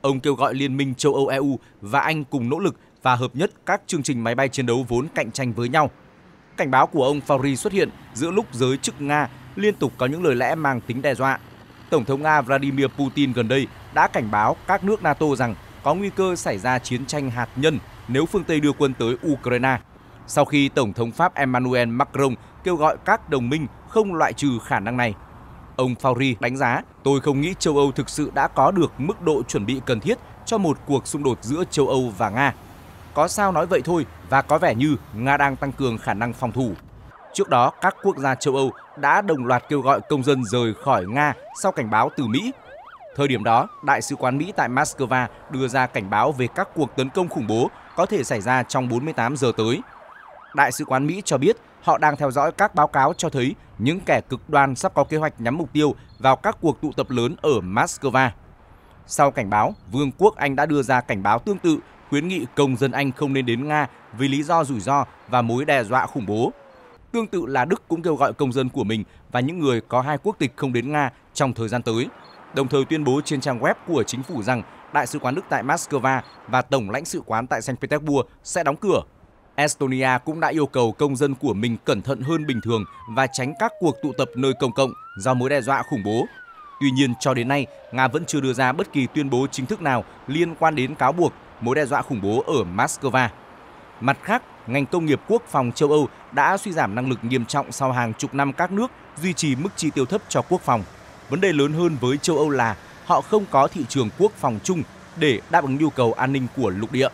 Ông kêu gọi Liên minh châu Âu-EU và Anh cùng nỗ lực và hợp nhất các chương trình máy bay chiến đấu vốn cạnh tranh với nhau. Cảnh báo của ông Fauci xuất hiện giữa lúc giới chức Nga liên tục có những lời lẽ mang tính đe dọa. Tổng thống Nga Vladimir Putin gần đây đã cảnh báo các nước NATO rằng có nguy cơ xảy ra chiến tranh hạt nhân nếu phương Tây đưa quân tới Ukraine. Sau khi Tổng thống Pháp Emmanuel Macron kêu gọi các đồng minh không loại trừ khả năng này. Ông Fauci đánh giá, tôi không nghĩ châu Âu thực sự đã có được mức độ chuẩn bị cần thiết cho một cuộc xung đột giữa châu Âu và Nga có sao nói vậy thôi và có vẻ như Nga đang tăng cường khả năng phòng thủ. Trước đó, các quốc gia châu Âu đã đồng loạt kêu gọi công dân rời khỏi Nga sau cảnh báo từ Mỹ. Thời điểm đó, Đại sứ quán Mỹ tại Moscow đưa ra cảnh báo về các cuộc tấn công khủng bố có thể xảy ra trong 48 giờ tới. Đại sứ quán Mỹ cho biết họ đang theo dõi các báo cáo cho thấy những kẻ cực đoan sắp có kế hoạch nhắm mục tiêu vào các cuộc tụ tập lớn ở Moscow. Sau cảnh báo, Vương quốc Anh đã đưa ra cảnh báo tương tự khuyến nghị công dân Anh không nên đến Nga vì lý do rủi ro và mối đe dọa khủng bố. Tương tự là Đức cũng kêu gọi công dân của mình và những người có hai quốc tịch không đến Nga trong thời gian tới, đồng thời tuyên bố trên trang web của chính phủ rằng Đại sứ quán Đức tại Moscow và Tổng lãnh sự quán tại Saint Petersburg sẽ đóng cửa. Estonia cũng đã yêu cầu công dân của mình cẩn thận hơn bình thường và tránh các cuộc tụ tập nơi công cộng do mối đe dọa khủng bố. Tuy nhiên, cho đến nay, Nga vẫn chưa đưa ra bất kỳ tuyên bố chính thức nào liên quan đến cáo buộc mối đe dọa khủng bố ở Moscow. Mặt khác, ngành công nghiệp quốc phòng châu Âu đã suy giảm năng lực nghiêm trọng sau hàng chục năm các nước duy trì mức chi tiêu thấp cho quốc phòng. Vấn đề lớn hơn với châu Âu là họ không có thị trường quốc phòng chung để đáp ứng nhu cầu an ninh của lục địa.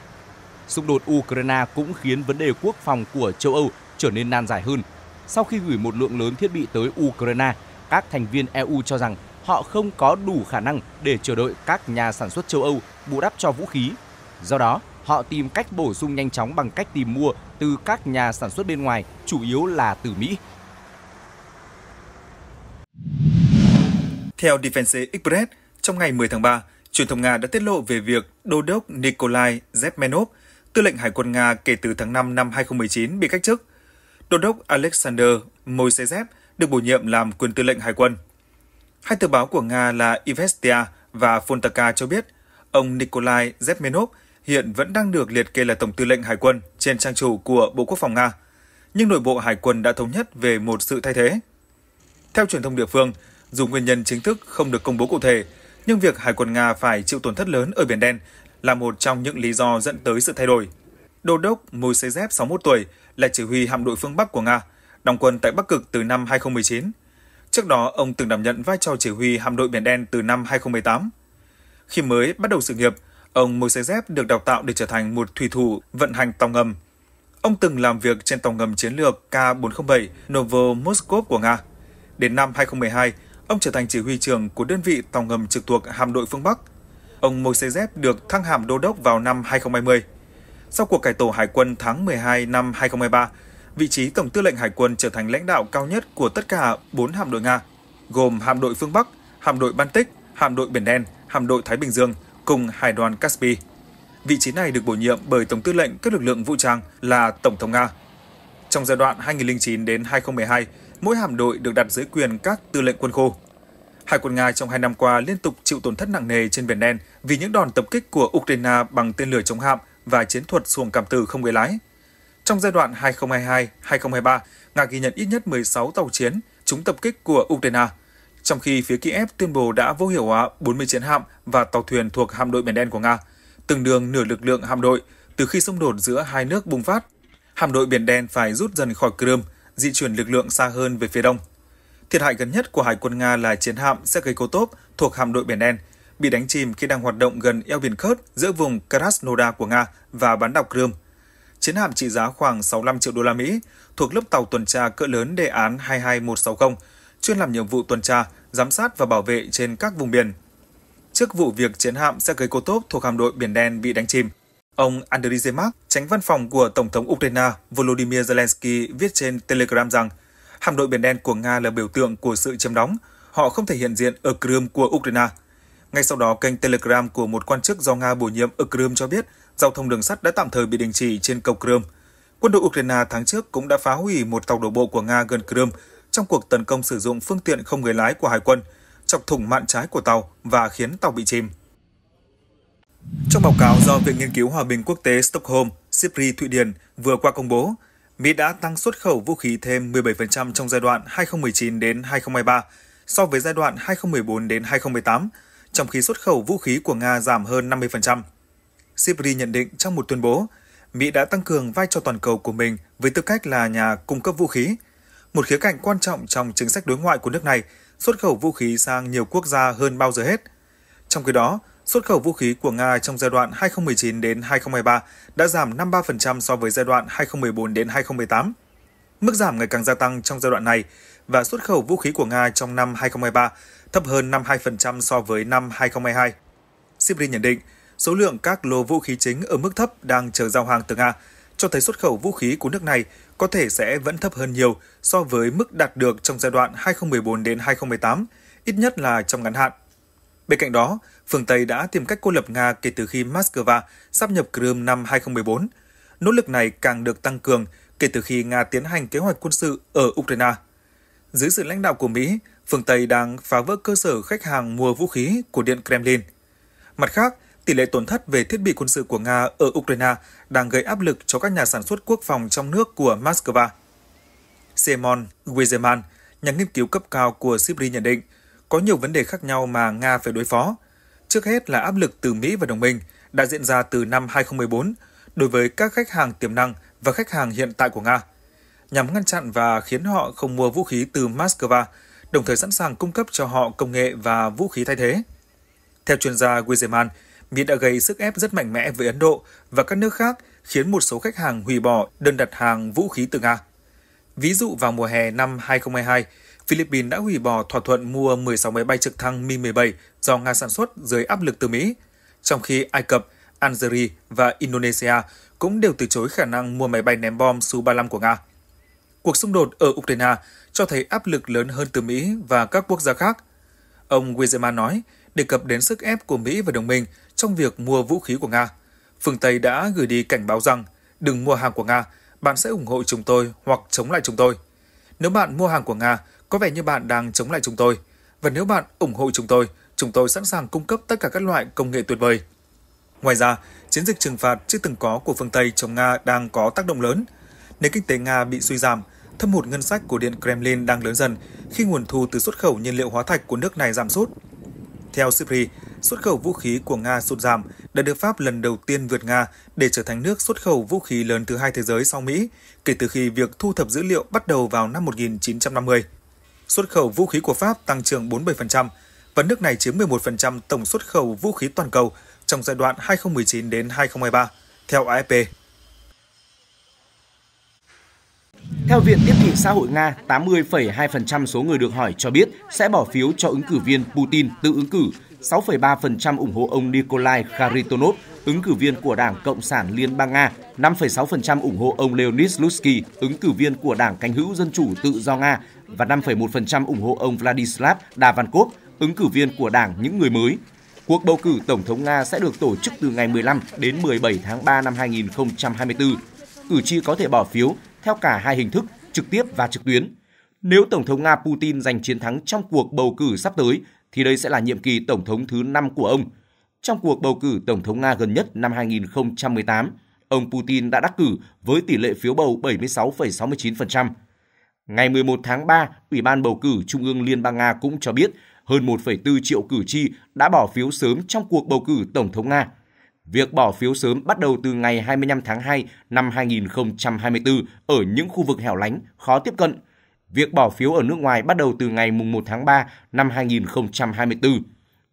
Xung đột Ukraine cũng khiến vấn đề quốc phòng của châu Âu trở nên nan giải hơn. Sau khi gửi một lượng lớn thiết bị tới Ukraine, các thành viên EU cho rằng họ không có đủ khả năng để chờ đợi các nhà sản xuất châu Âu bù đắp cho vũ khí Do đó, họ tìm cách bổ sung nhanh chóng bằng cách tìm mua từ các nhà sản xuất bên ngoài, chủ yếu là từ Mỹ. Theo Defense Express, trong ngày 10 tháng 3, truyền thông Nga đã tiết lộ về việc đô đốc Nikolai Zepmenov, tư lệnh Hải quân Nga kể từ tháng 5 năm 2019 bị cách chức. Đô đốc Alexander Moiseyev được bổ nhiệm làm quyền tư lệnh Hải quân. Hai tờ báo của Nga là Ivestia và Fontaka cho biết, ông Nikolai Zepmenov hiện vẫn đang được liệt kê là Tổng tư lệnh Hải quân trên trang chủ của Bộ Quốc phòng Nga, nhưng nội bộ Hải quân đã thống nhất về một sự thay thế. Theo truyền thông địa phương, dù nguyên nhân chính thức không được công bố cụ thể, nhưng việc Hải quân Nga phải chịu tổn thất lớn ở Biển Đen là một trong những lý do dẫn tới sự thay đổi. Đô đốc Moiseyev, 61 tuổi, là chỉ huy hạm đội phương Bắc của Nga, đóng quân tại Bắc Cực từ năm 2019. Trước đó, ông từng đảm nhận vai trò chỉ huy hạm đội Biển Đen từ năm 2018. Khi mới bắt đầu sự nghiệp, Ông Moisseyev được đào tạo để trở thành một thủy thủ vận hành tàu ngầm. Ông từng làm việc trên tàu ngầm chiến lược K-407 Novomoskov của Nga. Đến năm 2012, ông trở thành chỉ huy trưởng của đơn vị tàu ngầm trực thuộc Hạm đội phương Bắc. Ông Moisseyev được thăng hàm đô đốc vào năm 2020. Sau cuộc cải tổ hải quân tháng 12 năm 2023, vị trí Tổng tư lệnh Hải quân trở thành lãnh đạo cao nhất của tất cả 4 hạm đội Nga, gồm hạm đội phương Bắc, hạm đội Baltic, hạm đội Biển Đen, hạm đội Thái Bình Dương – cùng Hải đoàn Caspi. Vị trí này được bổ nhiệm bởi Tổng tư lệnh các lực lượng vũ trang là Tổng thống Nga. Trong giai đoạn 2009 đến 2012, mỗi hạm đội được đặt dưới quyền các tư lệnh quân khu. Hải quân Nga trong hai năm qua liên tục chịu tổn thất nặng nề trên Biển Đen vì những đòn tập kích của Ukraine bằng tên lửa chống hạm và chiến thuật xuồng cảm tử không người lái. Trong giai đoạn 2022-2023, Nga ghi nhận ít nhất 16 tàu chiến trúng tập kích của Ukraine – trong khi phía Kiev tuyên bố đã vô hiệu hóa 40 chiến hạm và tàu thuyền thuộc hạm đội Biển Đen của Nga, tương đương nửa lực lượng hạm đội từ khi xung đột giữa hai nước bùng phát. Hạm đội Biển Đen phải rút dần khỏi Crimea, di chuyển lực lượng xa hơn về phía đông. Thiệt hại gần nhất của Hải quân Nga là chiến hạm Sergei Kotov thuộc hạm đội Biển Đen, bị đánh chìm khi đang hoạt động gần eo biển Kerch giữa vùng Krasnodar của Nga và bán đảo Crimea. Chiến hạm trị giá khoảng 65 triệu đô la Mỹ, thuộc lớp tàu tuần tra cỡ lớn đề án 22160 chuyên làm nhiệm vụ tuần tra, giám sát và bảo vệ trên các vùng biển. Trước vụ việc chiến hạm xe cấy cô tốp thuộc hạm đội Biển Đen bị đánh chìm, ông Andriy Zemak, tránh văn phòng của Tổng thống Ukraine Volodymyr Zelensky viết trên Telegram rằng hạm đội Biển Đen của Nga là biểu tượng của sự chiếm đóng, họ không thể hiện diện ở Crimea của Ukraine. Ngay sau đó, kênh Telegram của một quan chức do Nga bổ nhiệm ở Crimea cho biết giao thông đường sắt đã tạm thời bị đình chỉ trên cầu Crimea. Quân đội Ukraine tháng trước cũng đã phá hủy một tàu đổ bộ của Nga gần Crimea trong cuộc tấn công sử dụng phương tiện không người lái của Hải quân, chọc thủng mạn trái của tàu và khiến tàu bị chìm. Trong báo cáo do Viện Nghiên cứu Hòa bình Quốc tế Stockholm, Sipri Thụy Điển vừa qua công bố, Mỹ đã tăng xuất khẩu vũ khí thêm 17% trong giai đoạn 2019 đến 2023 so với giai đoạn 2014 đến 2018, trong khi xuất khẩu vũ khí của Nga giảm hơn 50%. Sipri nhận định trong một tuyên bố, Mỹ đã tăng cường vai trò toàn cầu của mình với tư cách là nhà cung cấp vũ khí – một khía cạnh quan trọng trong chính sách đối ngoại của nước này, xuất khẩu vũ khí sang nhiều quốc gia hơn bao giờ hết. Trong khi đó, xuất khẩu vũ khí của Nga trong giai đoạn 2019 đến 2023 đã giảm 53% so với giai đoạn 2014 đến 2018. Mức giảm ngày càng gia tăng trong giai đoạn này và xuất khẩu vũ khí của Nga trong năm 2023 thấp hơn 52% so với năm 2022. Sibri nhận định, số lượng các lô vũ khí chính ở mức thấp đang chờ giao hàng từ Nga, cho thấy xuất khẩu vũ khí của nước này có thể sẽ vẫn thấp hơn nhiều so với mức đạt được trong giai đoạn 2014 đến 2018, ít nhất là trong ngắn hạn. Bên cạnh đó, phương Tây đã tìm cách cô lập Nga kể từ khi Moscow sắp nhập Crimea năm 2014. Nỗ lực này càng được tăng cường kể từ khi Nga tiến hành kế hoạch quân sự ở Ukraine. Dưới sự lãnh đạo của Mỹ, phương Tây đang phá vỡ cơ sở khách hàng mua vũ khí của Điện Kremlin. Mặt khác, tỷ lệ tổn thất về thiết bị quân sự của Nga ở Ukraine đang gây áp lực cho các nhà sản xuất quốc phòng trong nước của Moscow. Simon Wiesemann, nhà nghiên cứu cấp cao của Sibri nhận định, có nhiều vấn đề khác nhau mà Nga phải đối phó. Trước hết là áp lực từ Mỹ và đồng minh đã diễn ra từ năm 2014 đối với các khách hàng tiềm năng và khách hàng hiện tại của Nga, nhằm ngăn chặn và khiến họ không mua vũ khí từ Moscow, đồng thời sẵn sàng cung cấp cho họ công nghệ và vũ khí thay thế. Theo chuyên gia Wiesemann, Mỹ đã gây sức ép rất mạnh mẽ với Ấn Độ và các nước khác, khiến một số khách hàng hủy bỏ đơn đặt hàng vũ khí từ Nga. Ví dụ vào mùa hè năm 2022, Philippines đã hủy bỏ thỏa thuận mua 16 máy bay trực thăng Mi-17 do Nga sản xuất dưới áp lực từ Mỹ, trong khi Ai Cập, Algeria và Indonesia cũng đều từ chối khả năng mua máy bay ném bom Su-35 của Nga. Cuộc xung đột ở Ukraine cho thấy áp lực lớn hơn từ Mỹ và các quốc gia khác. Ông Wiesemann nói, đề cập đến sức ép của Mỹ và đồng minh trong việc mua vũ khí của Nga. Phương Tây đã gửi đi cảnh báo rằng đừng mua hàng của Nga, bạn sẽ ủng hộ chúng tôi hoặc chống lại chúng tôi. Nếu bạn mua hàng của Nga, có vẻ như bạn đang chống lại chúng tôi. Và nếu bạn ủng hộ chúng tôi, chúng tôi sẵn sàng cung cấp tất cả các loại công nghệ tuyệt vời. Ngoài ra, chiến dịch trừng phạt chưa từng có của phương Tây chống Nga đang có tác động lớn. Nền kinh tế Nga bị suy giảm, thâm hụt ngân sách của Điện Kremlin đang lớn dần khi nguồn thu từ xuất khẩu nhiên liệu hóa thạch của nước này giảm sút. Theo Sipri, xuất khẩu vũ khí của Nga sụt giảm đã được Pháp lần đầu tiên vượt Nga để trở thành nước xuất khẩu vũ khí lớn thứ hai thế giới sau Mỹ kể từ khi việc thu thập dữ liệu bắt đầu vào năm 1950. Xuất khẩu vũ khí của Pháp tăng trưởng 47% và nước này chiếm 11% tổng xuất khẩu vũ khí toàn cầu trong giai đoạn 2019 đến 2023 theo AFP. Theo Viện Tiếp thị xã hội Nga, 80,2% số người được hỏi cho biết sẽ bỏ phiếu cho ứng cử viên Putin tự ứng cử 6,3% ủng hộ ông Nikolai Kharitonov, ứng cử viên của Đảng Cộng sản Liên bang Nga, 5,6% ủng hộ ông Leonid Slutsky, ứng cử viên của Đảng Cánh hữu Dân chủ Tự do Nga và 5,1% ủng hộ ông Vladislav Davankov, ứng cử viên của Đảng Những Người Mới. Cuộc bầu cử Tổng thống Nga sẽ được tổ chức từ ngày 15 đến 17 tháng 3 năm 2024. Cử tri có thể bỏ phiếu theo cả hai hình thức, trực tiếp và trực tuyến. Nếu Tổng thống Nga Putin giành chiến thắng trong cuộc bầu cử sắp tới thì đây sẽ là nhiệm kỳ tổng thống thứ 5 của ông. Trong cuộc bầu cử tổng thống Nga gần nhất năm 2018, ông Putin đã đắc cử với tỷ lệ phiếu bầu 76,69%. Ngày 11 tháng 3, Ủy ban bầu cử Trung ương Liên bang Nga cũng cho biết hơn 1,4 triệu cử tri đã bỏ phiếu sớm trong cuộc bầu cử tổng thống Nga. Việc bỏ phiếu sớm bắt đầu từ ngày 25 tháng 2 năm 2024 ở những khu vực hẻo lánh, khó tiếp cận – Việc bỏ phiếu ở nước ngoài bắt đầu từ ngày 1 tháng 3 năm 2024.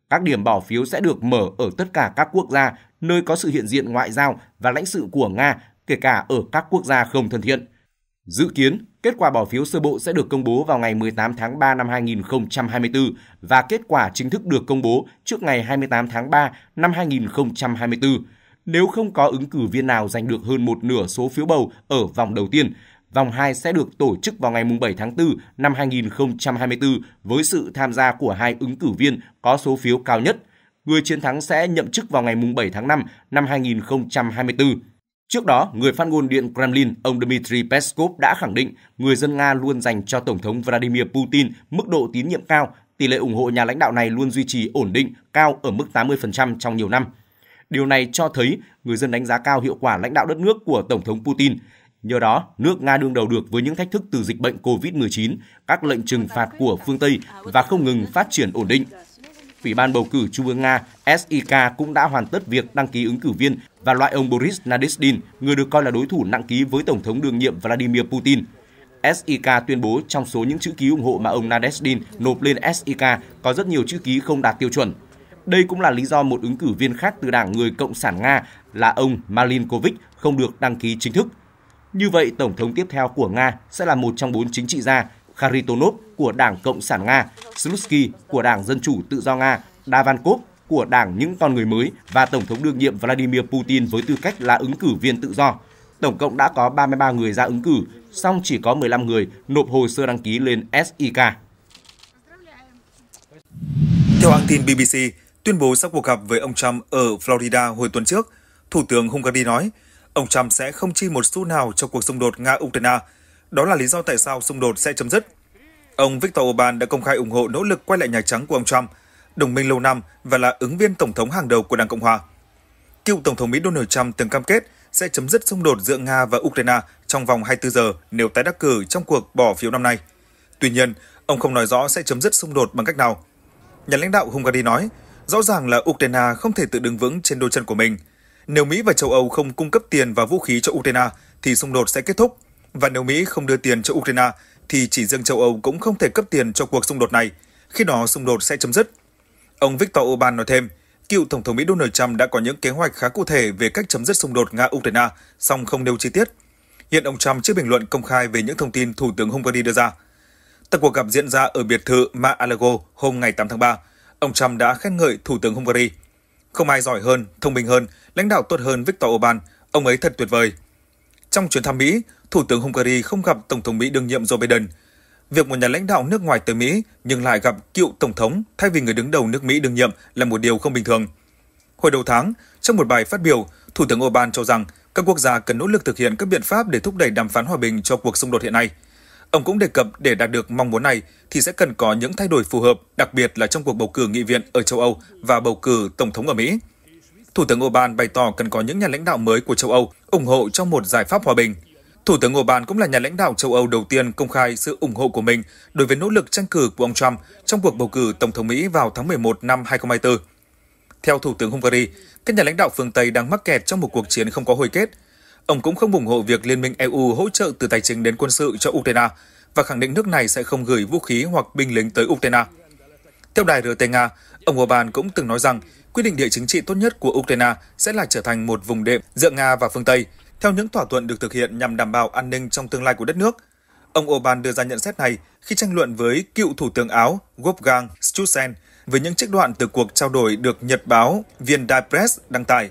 Các điểm bỏ phiếu sẽ được mở ở tất cả các quốc gia nơi có sự hiện diện ngoại giao và lãnh sự của Nga, kể cả ở các quốc gia không thân thiện. Dự kiến, kết quả bỏ phiếu sơ bộ sẽ được công bố vào ngày 18 tháng 3 năm 2024 và kết quả chính thức được công bố trước ngày 28 tháng 3 năm 2024. Nếu không có ứng cử viên nào giành được hơn một nửa số phiếu bầu ở vòng đầu tiên, Vòng 2 sẽ được tổ chức vào ngày 7 tháng 4 năm 2024 với sự tham gia của hai ứng cử viên có số phiếu cao nhất. Người chiến thắng sẽ nhậm chức vào ngày 7 tháng 5 năm 2024. Trước đó, người phát ngôn Điện Kremlin, ông Dmitry Peskov đã khẳng định người dân Nga luôn dành cho Tổng thống Vladimir Putin mức độ tín nhiệm cao, tỷ lệ ủng hộ nhà lãnh đạo này luôn duy trì ổn định cao ở mức 80% trong nhiều năm. Điều này cho thấy người dân đánh giá cao hiệu quả lãnh đạo đất nước của Tổng thống Putin. Nhờ đó, nước Nga đương đầu được với những thách thức từ dịch bệnh COVID-19, các lệnh trừng phạt của phương Tây và không ngừng phát triển ổn định. Ủy ban bầu cử Trung ương Nga SIK cũng đã hoàn tất việc đăng ký ứng cử viên và loại ông Boris Nadezhdin, người được coi là đối thủ nặng ký với Tổng thống đương nhiệm Vladimir Putin. SIK tuyên bố trong số những chữ ký ủng hộ mà ông Nadezhdin nộp lên SIK có rất nhiều chữ ký không đạt tiêu chuẩn. Đây cũng là lý do một ứng cử viên khác từ đảng người Cộng sản Nga là ông Malinkovic không được đăng ký chính thức. Như vậy, Tổng thống tiếp theo của Nga sẽ là một trong bốn chính trị gia Kharitonov của Đảng Cộng sản Nga, Slutsky của Đảng Dân chủ Tự do Nga, Davankov của Đảng Những Con Người Mới và Tổng thống đương nhiệm Vladimir Putin với tư cách là ứng cử viên tự do. Tổng cộng đã có 33 người ra ứng cử, song chỉ có 15 người nộp hồ sơ đăng ký lên SIK. Theo hãng tin BBC, tuyên bố sau cuộc gặp với ông Trump ở Florida hồi tuần trước, Thủ tướng Hungary nói – ông Trump sẽ không chi một xu nào cho cuộc xung đột Nga-Ukraine. Đó là lý do tại sao xung đột sẽ chấm dứt. Ông Viktor Orbán đã công khai ủng hộ nỗ lực quay lại Nhà Trắng của ông Trump, đồng minh lâu năm và là ứng viên tổng thống hàng đầu của Đảng Cộng Hòa. Cựu Tổng thống Mỹ Donald Trump từng cam kết sẽ chấm dứt xung đột giữa Nga và Ukraine trong vòng 24 giờ nếu tái đắc cử trong cuộc bỏ phiếu năm nay. Tuy nhiên, ông không nói rõ sẽ chấm dứt xung đột bằng cách nào. Nhà lãnh đạo Hungary nói, rõ ràng là Ukraine không thể tự đứng vững trên đôi chân của mình – nếu Mỹ và châu Âu không cung cấp tiền và vũ khí cho Ukraine thì xung đột sẽ kết thúc. Và nếu Mỹ không đưa tiền cho Ukraine thì chỉ riêng châu Âu cũng không thể cấp tiền cho cuộc xung đột này. Khi đó xung đột sẽ chấm dứt. Ông Viktor Orbán nói thêm, cựu Tổng thống Mỹ Donald Trump đã có những kế hoạch khá cụ thể về cách chấm dứt xung đột Nga-Ukraine, song không nêu chi tiết. Hiện ông Trump chưa bình luận công khai về những thông tin Thủ tướng Hungary đưa ra. Tại cuộc gặp diễn ra ở biệt thự Mar-a-Lago hôm ngày 8 tháng 3, ông Trump đã khen ngợi Thủ tướng Hungary – không ai giỏi hơn, thông minh hơn, lãnh đạo tốt hơn Viktor Orbán, ông ấy thật tuyệt vời. Trong chuyến thăm Mỹ, Thủ tướng Hungary không gặp Tổng thống Mỹ đương nhiệm Joe Biden. Việc một nhà lãnh đạo nước ngoài tới Mỹ nhưng lại gặp cựu Tổng thống thay vì người đứng đầu nước Mỹ đương nhiệm là một điều không bình thường. Hồi đầu tháng, trong một bài phát biểu, Thủ tướng Orbán cho rằng các quốc gia cần nỗ lực thực hiện các biện pháp để thúc đẩy đàm phán hòa bình cho cuộc xung đột hiện nay – Ông cũng đề cập để đạt được mong muốn này thì sẽ cần có những thay đổi phù hợp, đặc biệt là trong cuộc bầu cử nghị viện ở châu Âu và bầu cử tổng thống ở Mỹ. Thủ tướng Orbán bày tỏ cần có những nhà lãnh đạo mới của châu Âu ủng hộ cho một giải pháp hòa bình. Thủ tướng Orbán cũng là nhà lãnh đạo châu Âu đầu tiên công khai sự ủng hộ của mình đối với nỗ lực tranh cử của ông Trump trong cuộc bầu cử tổng thống Mỹ vào tháng 11 năm 2024. Theo Thủ tướng Hungary, các nhà lãnh đạo phương Tây đang mắc kẹt trong một cuộc chiến không có hồi kết – Ông cũng không ủng hộ việc Liên minh EU hỗ trợ từ tài chính đến quân sự cho Ukraine và khẳng định nước này sẽ không gửi vũ khí hoặc binh lính tới Ukraine. Theo đài RT Nga, ông Orbán cũng từng nói rằng quyết định địa chính trị tốt nhất của Ukraine sẽ là trở thành một vùng đệm giữa Nga và phương Tây, theo những thỏa thuận được thực hiện nhằm đảm bảo an ninh trong tương lai của đất nước. Ông Orbán đưa ra nhận xét này khi tranh luận với cựu Thủ tướng Áo Wolfgang Stusen với những trích đoạn từ cuộc trao đổi được Nhật báo Viên Die Press đăng tải.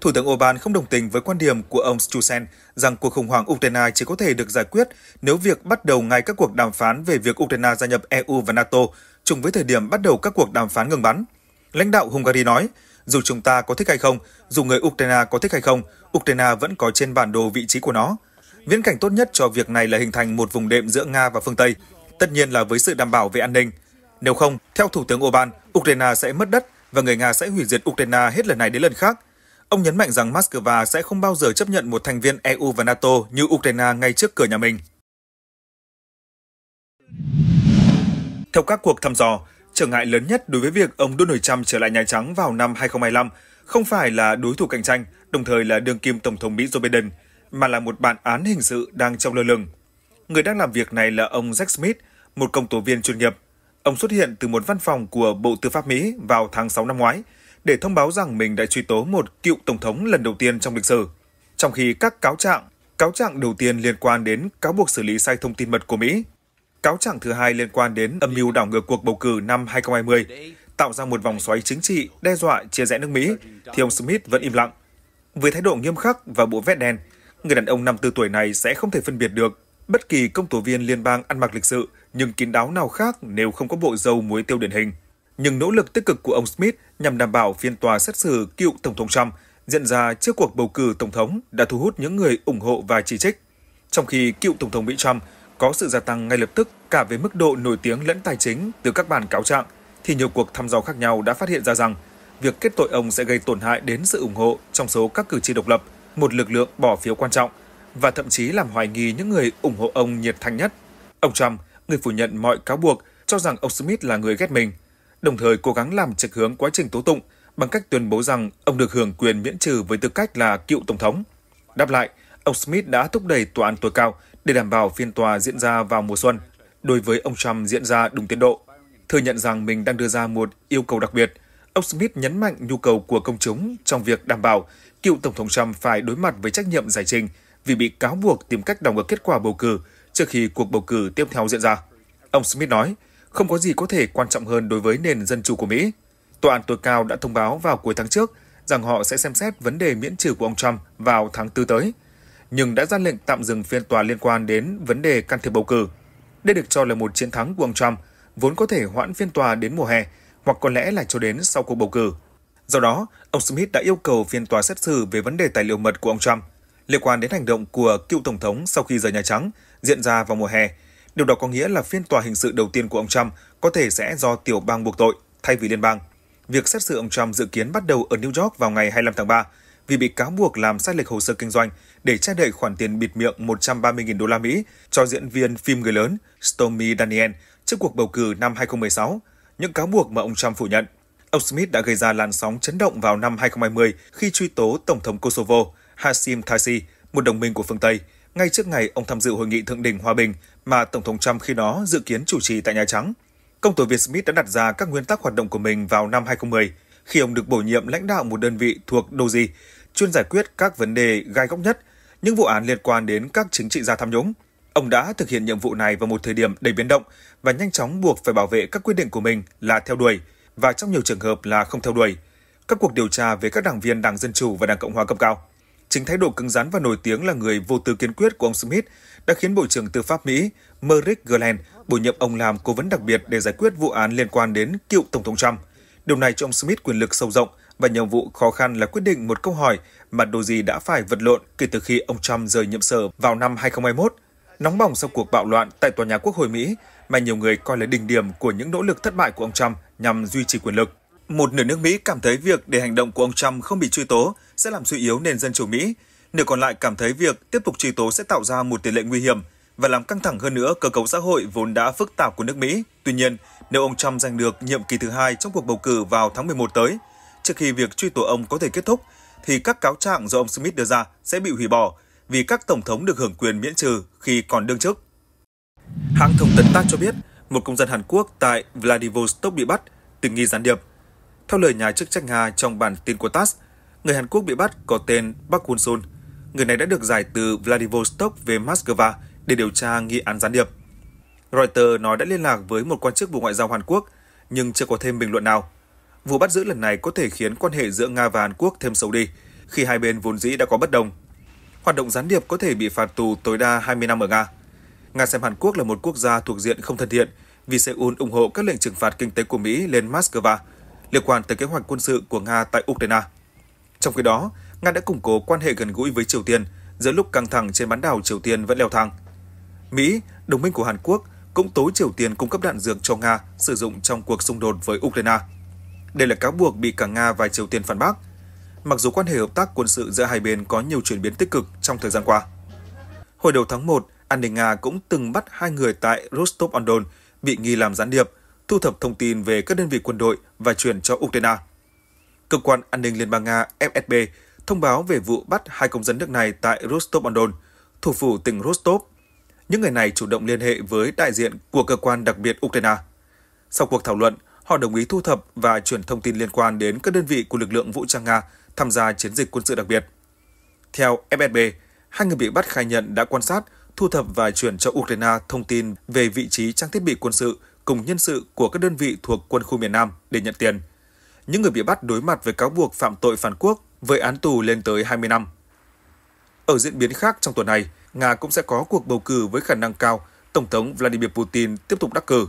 Thủ tướng Orbán không đồng tình với quan điểm của ông Stusen rằng cuộc khủng hoảng Ukraine chỉ có thể được giải quyết nếu việc bắt đầu ngay các cuộc đàm phán về việc Ukraine gia nhập EU và NATO trùng với thời điểm bắt đầu các cuộc đàm phán ngừng bắn. Lãnh đạo Hungary nói, dù chúng ta có thích hay không, dù người Ukraine có thích hay không, Ukraine vẫn có trên bản đồ vị trí của nó. Viễn cảnh tốt nhất cho việc này là hình thành một vùng đệm giữa Nga và phương Tây, tất nhiên là với sự đảm bảo về an ninh. Nếu không, theo Thủ tướng Orbán, Ukraine sẽ mất đất và người Nga sẽ hủy diệt Ukraine hết lần này đến lần khác – Ông nhấn mạnh rằng Moscow sẽ không bao giờ chấp nhận một thành viên EU và NATO như Ukraine ngay trước cửa nhà mình. Theo các cuộc thăm dò, trở ngại lớn nhất đối với việc ông Donald Trump trở lại Nhà Trắng vào năm 2025 không phải là đối thủ cạnh tranh, đồng thời là đương kim Tổng thống Mỹ Joe Biden, mà là một bản án hình sự đang trong lơ lửng. Người đang làm việc này là ông Jack Smith, một công tố viên chuyên nghiệp. Ông xuất hiện từ một văn phòng của Bộ Tư pháp Mỹ vào tháng 6 năm ngoái – để thông báo rằng mình đã truy tố một cựu tổng thống lần đầu tiên trong lịch sử. Trong khi các cáo trạng, cáo trạng đầu tiên liên quan đến cáo buộc xử lý sai thông tin mật của Mỹ, cáo trạng thứ hai liên quan đến âm mưu đảo ngược cuộc bầu cử năm 2020, tạo ra một vòng xoáy chính trị đe dọa chia rẽ nước Mỹ, thì ông Smith vẫn im lặng. Với thái độ nghiêm khắc và bộ vét đen, người đàn ông 54 tuổi này sẽ không thể phân biệt được bất kỳ công tố viên liên bang ăn mặc lịch sự nhưng kín đáo nào khác nếu không có bộ râu muối tiêu điển hình nhưng nỗ lực tích cực của ông Smith nhằm đảm bảo phiên tòa xét xử cựu Tổng thống Trump diễn ra trước cuộc bầu cử Tổng thống đã thu hút những người ủng hộ và chỉ trích. Trong khi cựu Tổng thống Mỹ Trump có sự gia tăng ngay lập tức cả về mức độ nổi tiếng lẫn tài chính từ các bản cáo trạng, thì nhiều cuộc thăm dò khác nhau đã phát hiện ra rằng việc kết tội ông sẽ gây tổn hại đến sự ủng hộ trong số các cử tri độc lập, một lực lượng bỏ phiếu quan trọng, và thậm chí làm hoài nghi những người ủng hộ ông nhiệt thành nhất. Ông Trump, người phủ nhận mọi cáo buộc, cho rằng ông Smith là người ghét mình, đồng thời cố gắng làm trạch hướng quá trình tố tụng bằng cách tuyên bố rằng ông được hưởng quyền miễn trừ với tư cách là cựu tổng thống. Đáp lại, ông Smith đã thúc đẩy tòa án tối cao để đảm bảo phiên tòa diễn ra vào mùa xuân, đối với ông Trump diễn ra đúng tiến độ. Thừa nhận rằng mình đang đưa ra một yêu cầu đặc biệt, ông Smith nhấn mạnh nhu cầu của công chúng trong việc đảm bảo cựu Tổng thống Trump phải đối mặt với trách nhiệm giải trình vì bị cáo buộc tìm cách đảo ngược kết quả bầu cử trước khi cuộc bầu cử tiếp theo diễn ra. Ông Smith nói, không có gì có thể quan trọng hơn đối với nền dân chủ của Mỹ. Tòa án tối cao đã thông báo vào cuối tháng trước rằng họ sẽ xem xét vấn đề miễn trừ của ông Trump vào tháng tư tới, nhưng đã ra lệnh tạm dừng phiên tòa liên quan đến vấn đề can thiệp bầu cử. Đây được cho là một chiến thắng của ông Trump, vốn có thể hoãn phiên tòa đến mùa hè hoặc có lẽ là cho đến sau cuộc bầu cử. Do đó, ông Smith đã yêu cầu phiên tòa xét xử về vấn đề tài liệu mật của ông Trump liên quan đến hành động của cựu tổng thống sau khi rời Nhà Trắng diễn ra vào mùa hè Điều đó có nghĩa là phiên tòa hình sự đầu tiên của ông Trump có thể sẽ do tiểu bang buộc tội thay vì liên bang. Việc xét xử ông Trump dự kiến bắt đầu ở New York vào ngày 25 tháng 3 vì bị cáo buộc làm sai lệch hồ sơ kinh doanh để che đậy khoản tiền bịt miệng 130.000 đô la Mỹ cho diễn viên phim người lớn Stormy Daniel trước cuộc bầu cử năm 2016, những cáo buộc mà ông Trump phủ nhận. Ông Smith đã gây ra làn sóng chấn động vào năm 2020 khi truy tố Tổng thống Kosovo Hashim Thaci, một đồng minh của phương Tây, ngay trước ngày ông tham dự hội nghị thượng đỉnh hòa bình mà Tổng thống Trump khi đó dự kiến chủ trì tại Nhà Trắng. Công tố viên Smith đã đặt ra các nguyên tắc hoạt động của mình vào năm 2010 khi ông được bổ nhiệm lãnh đạo một đơn vị thuộc Doji, chuyên giải quyết các vấn đề gai góc nhất, những vụ án liên quan đến các chính trị gia tham nhũng. Ông đã thực hiện nhiệm vụ này vào một thời điểm đầy biến động và nhanh chóng buộc phải bảo vệ các quyết định của mình là theo đuổi và trong nhiều trường hợp là không theo đuổi. Các cuộc điều tra về các đảng viên Đảng Dân Chủ và Đảng Cộng Hòa cấp cao. Chính thái độ cứng rắn và nổi tiếng là người vô tư kiên quyết của ông Smith đã khiến Bộ trưởng Tư pháp Mỹ Merrick Garland bổ nhiệm ông làm cố vấn đặc biệt để giải quyết vụ án liên quan đến cựu Tổng thống Trump. Điều này cho ông Smith quyền lực sâu rộng và nhiệm vụ khó khăn là quyết định một câu hỏi mà Dozy đã phải vật lộn kể từ khi ông Trump rời nhiệm sở vào năm 2021. Nóng bỏng sau cuộc bạo loạn tại tòa nhà Quốc hội Mỹ mà nhiều người coi là đỉnh điểm của những nỗ lực thất bại của ông Trump nhằm duy trì quyền lực. Một nửa nước Mỹ cảm thấy việc để hành động của ông Trump không bị truy tố sẽ làm suy yếu nền dân chủ Mỹ. Nửa còn lại cảm thấy việc tiếp tục truy tố sẽ tạo ra một tỷ lệ nguy hiểm và làm căng thẳng hơn nữa cơ cấu xã hội vốn đã phức tạp của nước Mỹ. Tuy nhiên, nếu ông Trump giành được nhiệm kỳ thứ hai trong cuộc bầu cử vào tháng 11 tới, trước khi việc truy tố ông có thể kết thúc, thì các cáo trạng do ông Smith đưa ra sẽ bị hủy bỏ vì các tổng thống được hưởng quyền miễn trừ khi còn đương chức. Hãng thông tấn TASS cho biết, một công dân Hàn Quốc tại Vladivostok bị bắt từng nghi gián điệp. Theo lời nhà chức trách Nga trong bản tin của TASS, người Hàn Quốc bị bắt có tên Park Hun Sun. Người này đã được giải từ Vladivostok về Moscow để điều tra nghi án gián điệp. Reuters nói đã liên lạc với một quan chức Bộ Ngoại giao Hàn Quốc, nhưng chưa có thêm bình luận nào. Vụ bắt giữ lần này có thể khiến quan hệ giữa Nga và Hàn Quốc thêm xấu đi, khi hai bên vốn dĩ đã có bất đồng. Hoạt động gián điệp có thể bị phạt tù tối đa 20 năm ở Nga. Nga xem Hàn Quốc là một quốc gia thuộc diện không thân thiện, vì Seoul ủng hộ các lệnh trừng phạt kinh tế của Mỹ lên Moscow – liên quan tới kế hoạch quân sự của Nga tại Ukraine. Trong khi đó, Nga đã củng cố quan hệ gần gũi với Triều Tiên giữa lúc căng thẳng trên bán đảo Triều Tiên vẫn leo thang. Mỹ, đồng minh của Hàn Quốc, cũng tối Triều Tiên cung cấp đạn dược cho Nga sử dụng trong cuộc xung đột với Ukraine. Đây là cáo buộc bị cả Nga và Triều Tiên phản bác, mặc dù quan hệ hợp tác quân sự giữa hai bên có nhiều chuyển biến tích cực trong thời gian qua. Hồi đầu tháng 1, an ninh Nga cũng từng bắt hai người tại Rostov-on-Don bị nghi làm gián điệp – thu thập thông tin về các đơn vị quân đội và chuyển cho Ukraine. Cơ quan an ninh Liên bang Nga FSB thông báo về vụ bắt hai công dân nước này tại Rostov-on-Don, thủ phủ tỉnh Rostov. Những người này chủ động liên hệ với đại diện của cơ quan đặc biệt Ukraine. Sau cuộc thảo luận, họ đồng ý thu thập và chuyển thông tin liên quan đến các đơn vị của lực lượng vũ trang Nga tham gia chiến dịch quân sự đặc biệt. Theo FSB, hai người bị bắt khai nhận đã quan sát, thu thập và chuyển cho Ukraine thông tin về vị trí trang thiết bị quân sự cùng nhân sự của các đơn vị thuộc quân khu miền Nam để nhận tiền. Những người bị bắt đối mặt với cáo buộc phạm tội phản quốc với án tù lên tới 20 năm. Ở diễn biến khác trong tuần này, Nga cũng sẽ có cuộc bầu cử với khả năng cao Tổng thống Vladimir Putin tiếp tục đắc cử.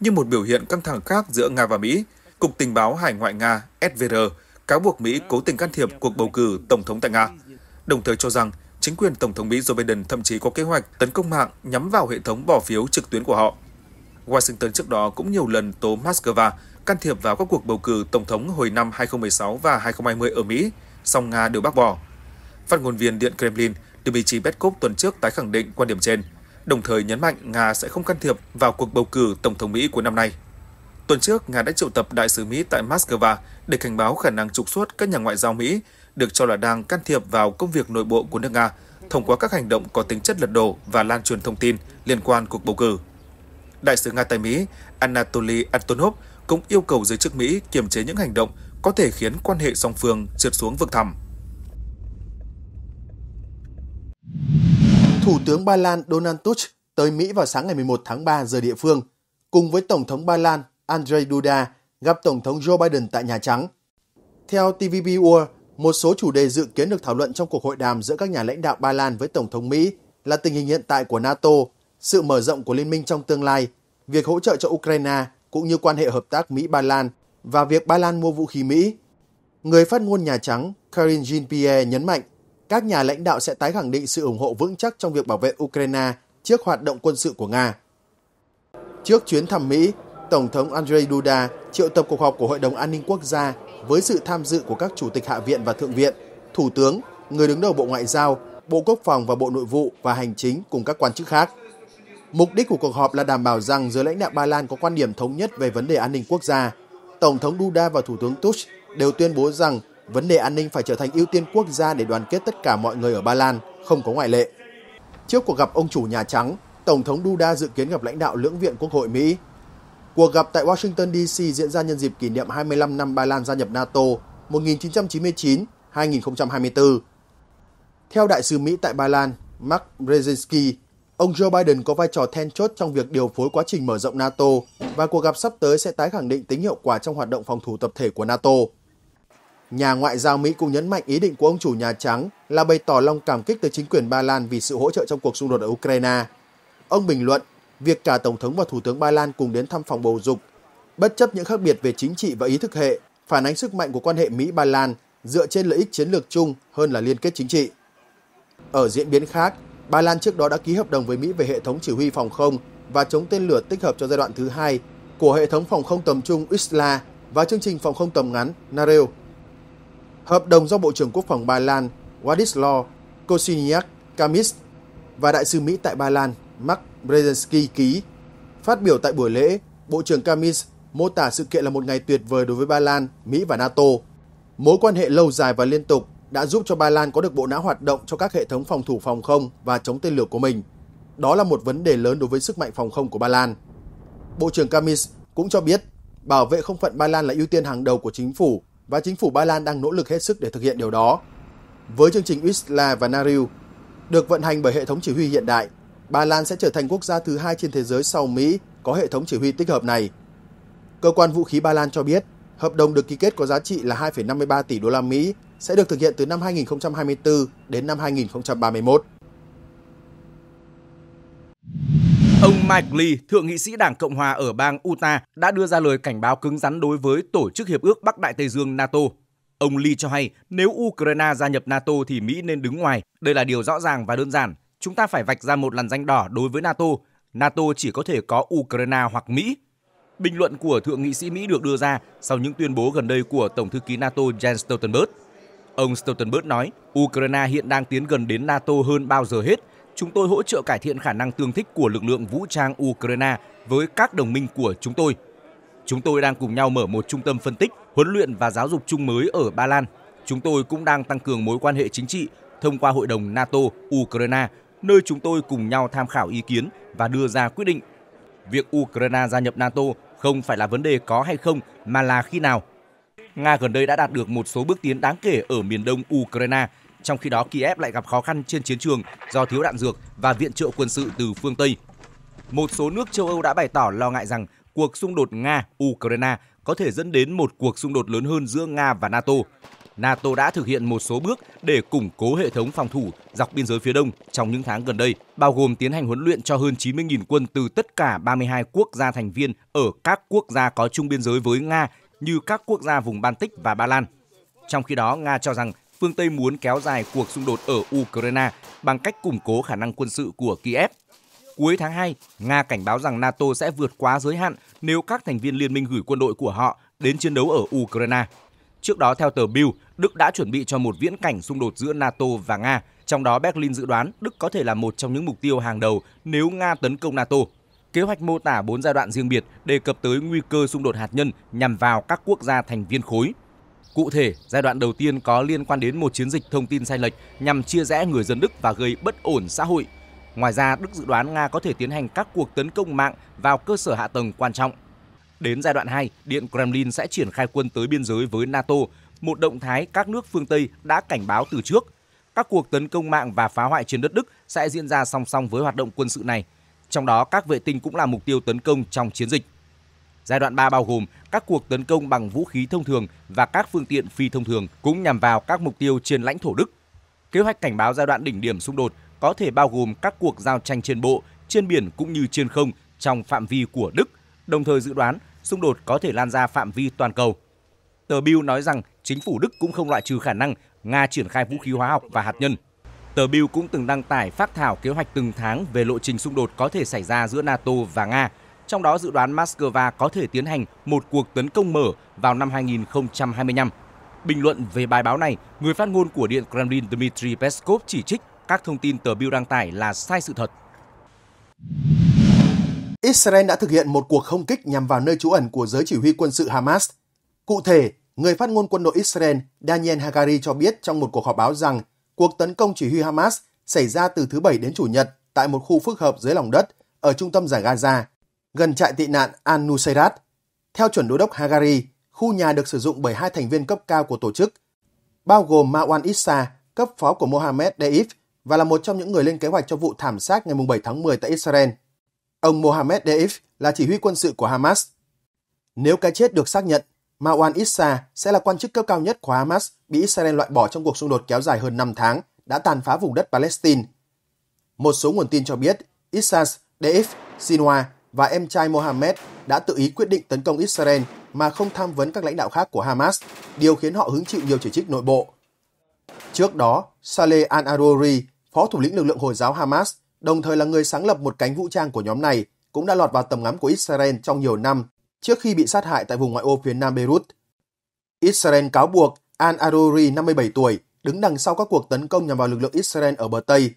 Như một biểu hiện căng thẳng khác giữa Nga và Mỹ, Cục Tình báo Hải ngoại Nga SVR cáo buộc Mỹ cố tình can thiệp cuộc bầu cử Tổng thống tại Nga, đồng thời cho rằng chính quyền Tổng thống Mỹ Joe Biden thậm chí có kế hoạch tấn công mạng nhắm vào hệ thống bỏ phiếu trực tuyến của họ. Washington trước đó cũng nhiều lần tố Moscow can thiệp vào các cuộc bầu cử tổng thống hồi năm 2016 và 2020 ở Mỹ, song Nga đều bác bỏ. Phát ngôn viên Điện Kremlin Dmitry Peskov tuần trước tái khẳng định quan điểm trên, đồng thời nhấn mạnh Nga sẽ không can thiệp vào cuộc bầu cử tổng thống Mỹ của năm nay. Tuần trước, Nga đã triệu tập đại sứ Mỹ tại Moscow để cảnh báo khả năng trục xuất các nhà ngoại giao Mỹ được cho là đang can thiệp vào công việc nội bộ của nước Nga thông qua các hành động có tính chất lật đổ và lan truyền thông tin liên quan cuộc bầu cử. Đại sứ Nga tại Mỹ Anatoly Antonov cũng yêu cầu giới chức Mỹ kiềm chế những hành động có thể khiến quan hệ song phương trượt xuống vực thẳm. Thủ tướng Ba Lan Donald Tusk tới Mỹ vào sáng ngày 11 tháng 3 giờ địa phương, cùng với Tổng thống Ba Lan Andrzej Duda gặp Tổng thống Joe Biden tại Nhà Trắng. Theo TVB World, một số chủ đề dự kiến được thảo luận trong cuộc hội đàm giữa các nhà lãnh đạo Ba Lan với Tổng thống Mỹ là tình hình hiện tại của NATO sự mở rộng của liên minh trong tương lai, việc hỗ trợ cho Ukraine cũng như quan hệ hợp tác Mỹ-Ba Lan và việc Ba Lan mua vũ khí Mỹ. Người phát ngôn Nhà Trắng Karine Jean-Pierre nhấn mạnh các nhà lãnh đạo sẽ tái khẳng định sự ủng hộ vững chắc trong việc bảo vệ Ukraine trước hoạt động quân sự của Nga. Trước chuyến thăm Mỹ, Tổng thống Andrzej Duda triệu tập cuộc họp của Hội đồng An ninh Quốc gia với sự tham dự của các chủ tịch Hạ viện và Thượng viện, Thủ tướng, người đứng đầu Bộ Ngoại giao, Bộ Quốc phòng và Bộ Nội vụ và Hành chính cùng các quan chức khác. Mục đích của cuộc họp là đảm bảo rằng giới lãnh đạo Ba Lan có quan điểm thống nhất về vấn đề an ninh quốc gia. Tổng thống Duda và Thủ tướng Tusk đều tuyên bố rằng vấn đề an ninh phải trở thành ưu tiên quốc gia để đoàn kết tất cả mọi người ở Ba Lan, không có ngoại lệ. Trước cuộc gặp ông chủ Nhà Trắng, Tổng thống Duda dự kiến gặp lãnh đạo lưỡng viện Quốc hội Mỹ. Cuộc gặp tại Washington DC diễn ra nhân dịp kỷ niệm 25 năm Ba Lan gia nhập NATO 1999-2024. Theo đại sứ Mỹ tại Ba Lan, Mark Brzezinski, Ông Joe Biden có vai trò then chốt trong việc điều phối quá trình mở rộng NATO và cuộc gặp sắp tới sẽ tái khẳng định tính hiệu quả trong hoạt động phòng thủ tập thể của NATO. Nhà ngoại giao Mỹ cũng nhấn mạnh ý định của ông chủ Nhà Trắng là bày tỏ lòng cảm kích tới chính quyền Ba Lan vì sự hỗ trợ trong cuộc xung đột ở Ukraine. Ông bình luận, việc cả Tổng thống và Thủ tướng Ba Lan cùng đến thăm phòng bầu dục, bất chấp những khác biệt về chính trị và ý thức hệ, phản ánh sức mạnh của quan hệ Mỹ-Ba Lan dựa trên lợi ích chiến lược chung hơn là liên kết chính trị. Ở diễn biến khác, Ba Lan trước đó đã ký hợp đồng với Mỹ về hệ thống chỉ huy phòng không và chống tên lửa tích hợp cho giai đoạn thứ hai của hệ thống phòng không tầm trung Isla và chương trình phòng không tầm ngắn Narel. Hợp đồng do Bộ trưởng Quốc phòng Ba Lan Wadislaw Kosiniak Kamis và Đại sứ Mỹ tại Ba Lan Mark Brzezinski ký. Phát biểu tại buổi lễ, Bộ trưởng Kamis mô tả sự kiện là một ngày tuyệt vời đối với Ba Lan, Mỹ và NATO. Mối quan hệ lâu dài và liên tục đã giúp cho Ba Lan có được bộ não hoạt động cho các hệ thống phòng thủ phòng không và chống tên lửa của mình. Đó là một vấn đề lớn đối với sức mạnh phòng không của Ba Lan. Bộ trưởng Kamis cũng cho biết bảo vệ không phận Ba Lan là ưu tiên hàng đầu của chính phủ và chính phủ Ba Lan đang nỗ lực hết sức để thực hiện điều đó. Với chương trình Wisla và Nariu được vận hành bởi hệ thống chỉ huy hiện đại, Ba Lan sẽ trở thành quốc gia thứ hai trên thế giới sau Mỹ có hệ thống chỉ huy tích hợp này. Cơ quan vũ khí Ba Lan cho biết, hợp đồng được ký kết có giá trị là 2,53 tỷ đô la Mỹ sẽ được thực hiện từ năm 2024 đến năm 2031. Ông Mike Lee, thượng nghị sĩ Đảng Cộng hòa ở bang Utah, đã đưa ra lời cảnh báo cứng rắn đối với Tổ chức Hiệp ước Bắc Đại Tây Dương NATO. Ông Lee cho hay nếu Ukraine gia nhập NATO thì Mỹ nên đứng ngoài. Đây là điều rõ ràng và đơn giản. Chúng ta phải vạch ra một làn danh đỏ đối với NATO. NATO chỉ có thể có Ukraine hoặc Mỹ. Bình luận của Thượng nghị sĩ Mỹ được đưa ra sau những tuyên bố gần đây của Tổng thư ký NATO Jens Stoltenberg. Ông Stoltenberg nói, Ukraine hiện đang tiến gần đến NATO hơn bao giờ hết. Chúng tôi hỗ trợ cải thiện khả năng tương thích của lực lượng vũ trang Ukraine với các đồng minh của chúng tôi. Chúng tôi đang cùng nhau mở một trung tâm phân tích, huấn luyện và giáo dục chung mới ở Ba Lan. Chúng tôi cũng đang tăng cường mối quan hệ chính trị thông qua Hội đồng NATO-Ukraine, nơi chúng tôi cùng nhau tham khảo ý kiến và đưa ra quyết định. Việc Ukraine gia nhập NATO không phải là vấn đề có hay không mà là khi nào Nga gần đây đã đạt được một số bước tiến đáng kể ở miền đông Ukraine, trong khi đó Kiev lại gặp khó khăn trên chiến trường do thiếu đạn dược và viện trợ quân sự từ phương Tây. Một số nước châu Âu đã bày tỏ lo ngại rằng cuộc xung đột Nga-Ukraine có thể dẫn đến một cuộc xung đột lớn hơn giữa Nga và NATO. NATO đã thực hiện một số bước để củng cố hệ thống phòng thủ dọc biên giới phía đông trong những tháng gần đây, bao gồm tiến hành huấn luyện cho hơn 90.000 quân từ tất cả 32 quốc gia thành viên ở các quốc gia có chung biên giới với Nga như các quốc gia vùng Baltic và Ba Lan. Trong khi đó, Nga cho rằng phương Tây muốn kéo dài cuộc xung đột ở Ukraine bằng cách củng cố khả năng quân sự của Kiev. Cuối tháng 2, Nga cảnh báo rằng NATO sẽ vượt quá giới hạn nếu các thành viên liên minh gửi quân đội của họ đến chiến đấu ở Ukraine. Trước đó, theo tờ Bill, Đức đã chuẩn bị cho một viễn cảnh xung đột giữa NATO và Nga, trong đó Berlin dự đoán Đức có thể là một trong những mục tiêu hàng đầu nếu Nga tấn công NATO Kế hoạch mô tả 4 giai đoạn riêng biệt đề cập tới nguy cơ xung đột hạt nhân nhằm vào các quốc gia thành viên khối. Cụ thể, giai đoạn đầu tiên có liên quan đến một chiến dịch thông tin sai lệch nhằm chia rẽ người dân Đức và gây bất ổn xã hội. Ngoài ra, Đức dự đoán Nga có thể tiến hành các cuộc tấn công mạng vào cơ sở hạ tầng quan trọng. Đến giai đoạn 2, Điện Kremlin sẽ triển khai quân tới biên giới với NATO, một động thái các nước phương Tây đã cảnh báo từ trước. Các cuộc tấn công mạng và phá hoại trên đất Đức sẽ diễn ra song song với hoạt động quân sự này – trong đó các vệ tinh cũng là mục tiêu tấn công trong chiến dịch. Giai đoạn 3 bao gồm các cuộc tấn công bằng vũ khí thông thường và các phương tiện phi thông thường cũng nhằm vào các mục tiêu trên lãnh thổ Đức. Kế hoạch cảnh báo giai đoạn đỉnh điểm xung đột có thể bao gồm các cuộc giao tranh trên bộ, trên biển cũng như trên không trong phạm vi của Đức, đồng thời dự đoán xung đột có thể lan ra phạm vi toàn cầu. Tờ Bill nói rằng chính phủ Đức cũng không loại trừ khả năng Nga triển khai vũ khí hóa học và hạt nhân. Tờ Bill cũng từng đăng tải phát thảo kế hoạch từng tháng về lộ trình xung đột có thể xảy ra giữa NATO và Nga, trong đó dự đoán Moscow có thể tiến hành một cuộc tấn công mở vào năm 2025. Bình luận về bài báo này, người phát ngôn của Điện Kremlin Dmitry Peskov chỉ trích các thông tin tờ Bill đăng tải là sai sự thật. Israel đã thực hiện một cuộc không kích nhằm vào nơi trú ẩn của giới chỉ huy quân sự Hamas. Cụ thể, người phát ngôn quân đội Israel Daniel Hagari cho biết trong một cuộc họp báo rằng Cuộc tấn công chỉ huy Hamas xảy ra từ thứ Bảy đến Chủ nhật tại một khu phức hợp dưới lòng đất ở trung tâm giải Gaza, gần trại tị nạn Al-Nusayrat. Theo chuẩn đô đốc Hagari, khu nhà được sử dụng bởi hai thành viên cấp cao của tổ chức, bao gồm Marwan Issa, cấp phó của Mohammed Deif và là một trong những người lên kế hoạch cho vụ thảm sát ngày 7 tháng 10 tại Israel. Ông Mohammed Deif là chỉ huy quân sự của Hamas. Nếu cái chết được xác nhận, Marwan Issa sẽ là quan chức cấp cao nhất của Hamas bị Israel loại bỏ trong cuộc xung đột kéo dài hơn 5 tháng đã tàn phá vùng đất Palestine. Một số nguồn tin cho biết Issas, Deif, Sinwa và em trai Mohammed đã tự ý quyết định tấn công Israel mà không tham vấn các lãnh đạo khác của Hamas, điều khiến họ hứng chịu nhiều chỉ trích nội bộ. Trước đó, Saleh al arouri phó thủ lĩnh lực lượng Hồi giáo Hamas, đồng thời là người sáng lập một cánh vũ trang của nhóm này, cũng đã lọt vào tầm ngắm của Israel trong nhiều năm trước khi bị sát hại tại vùng ngoại ô phía nam Beirut. Israel cáo buộc Al-Aruri, 57 tuổi, đứng đằng sau các cuộc tấn công nhằm vào lực lượng Israel ở bờ Tây.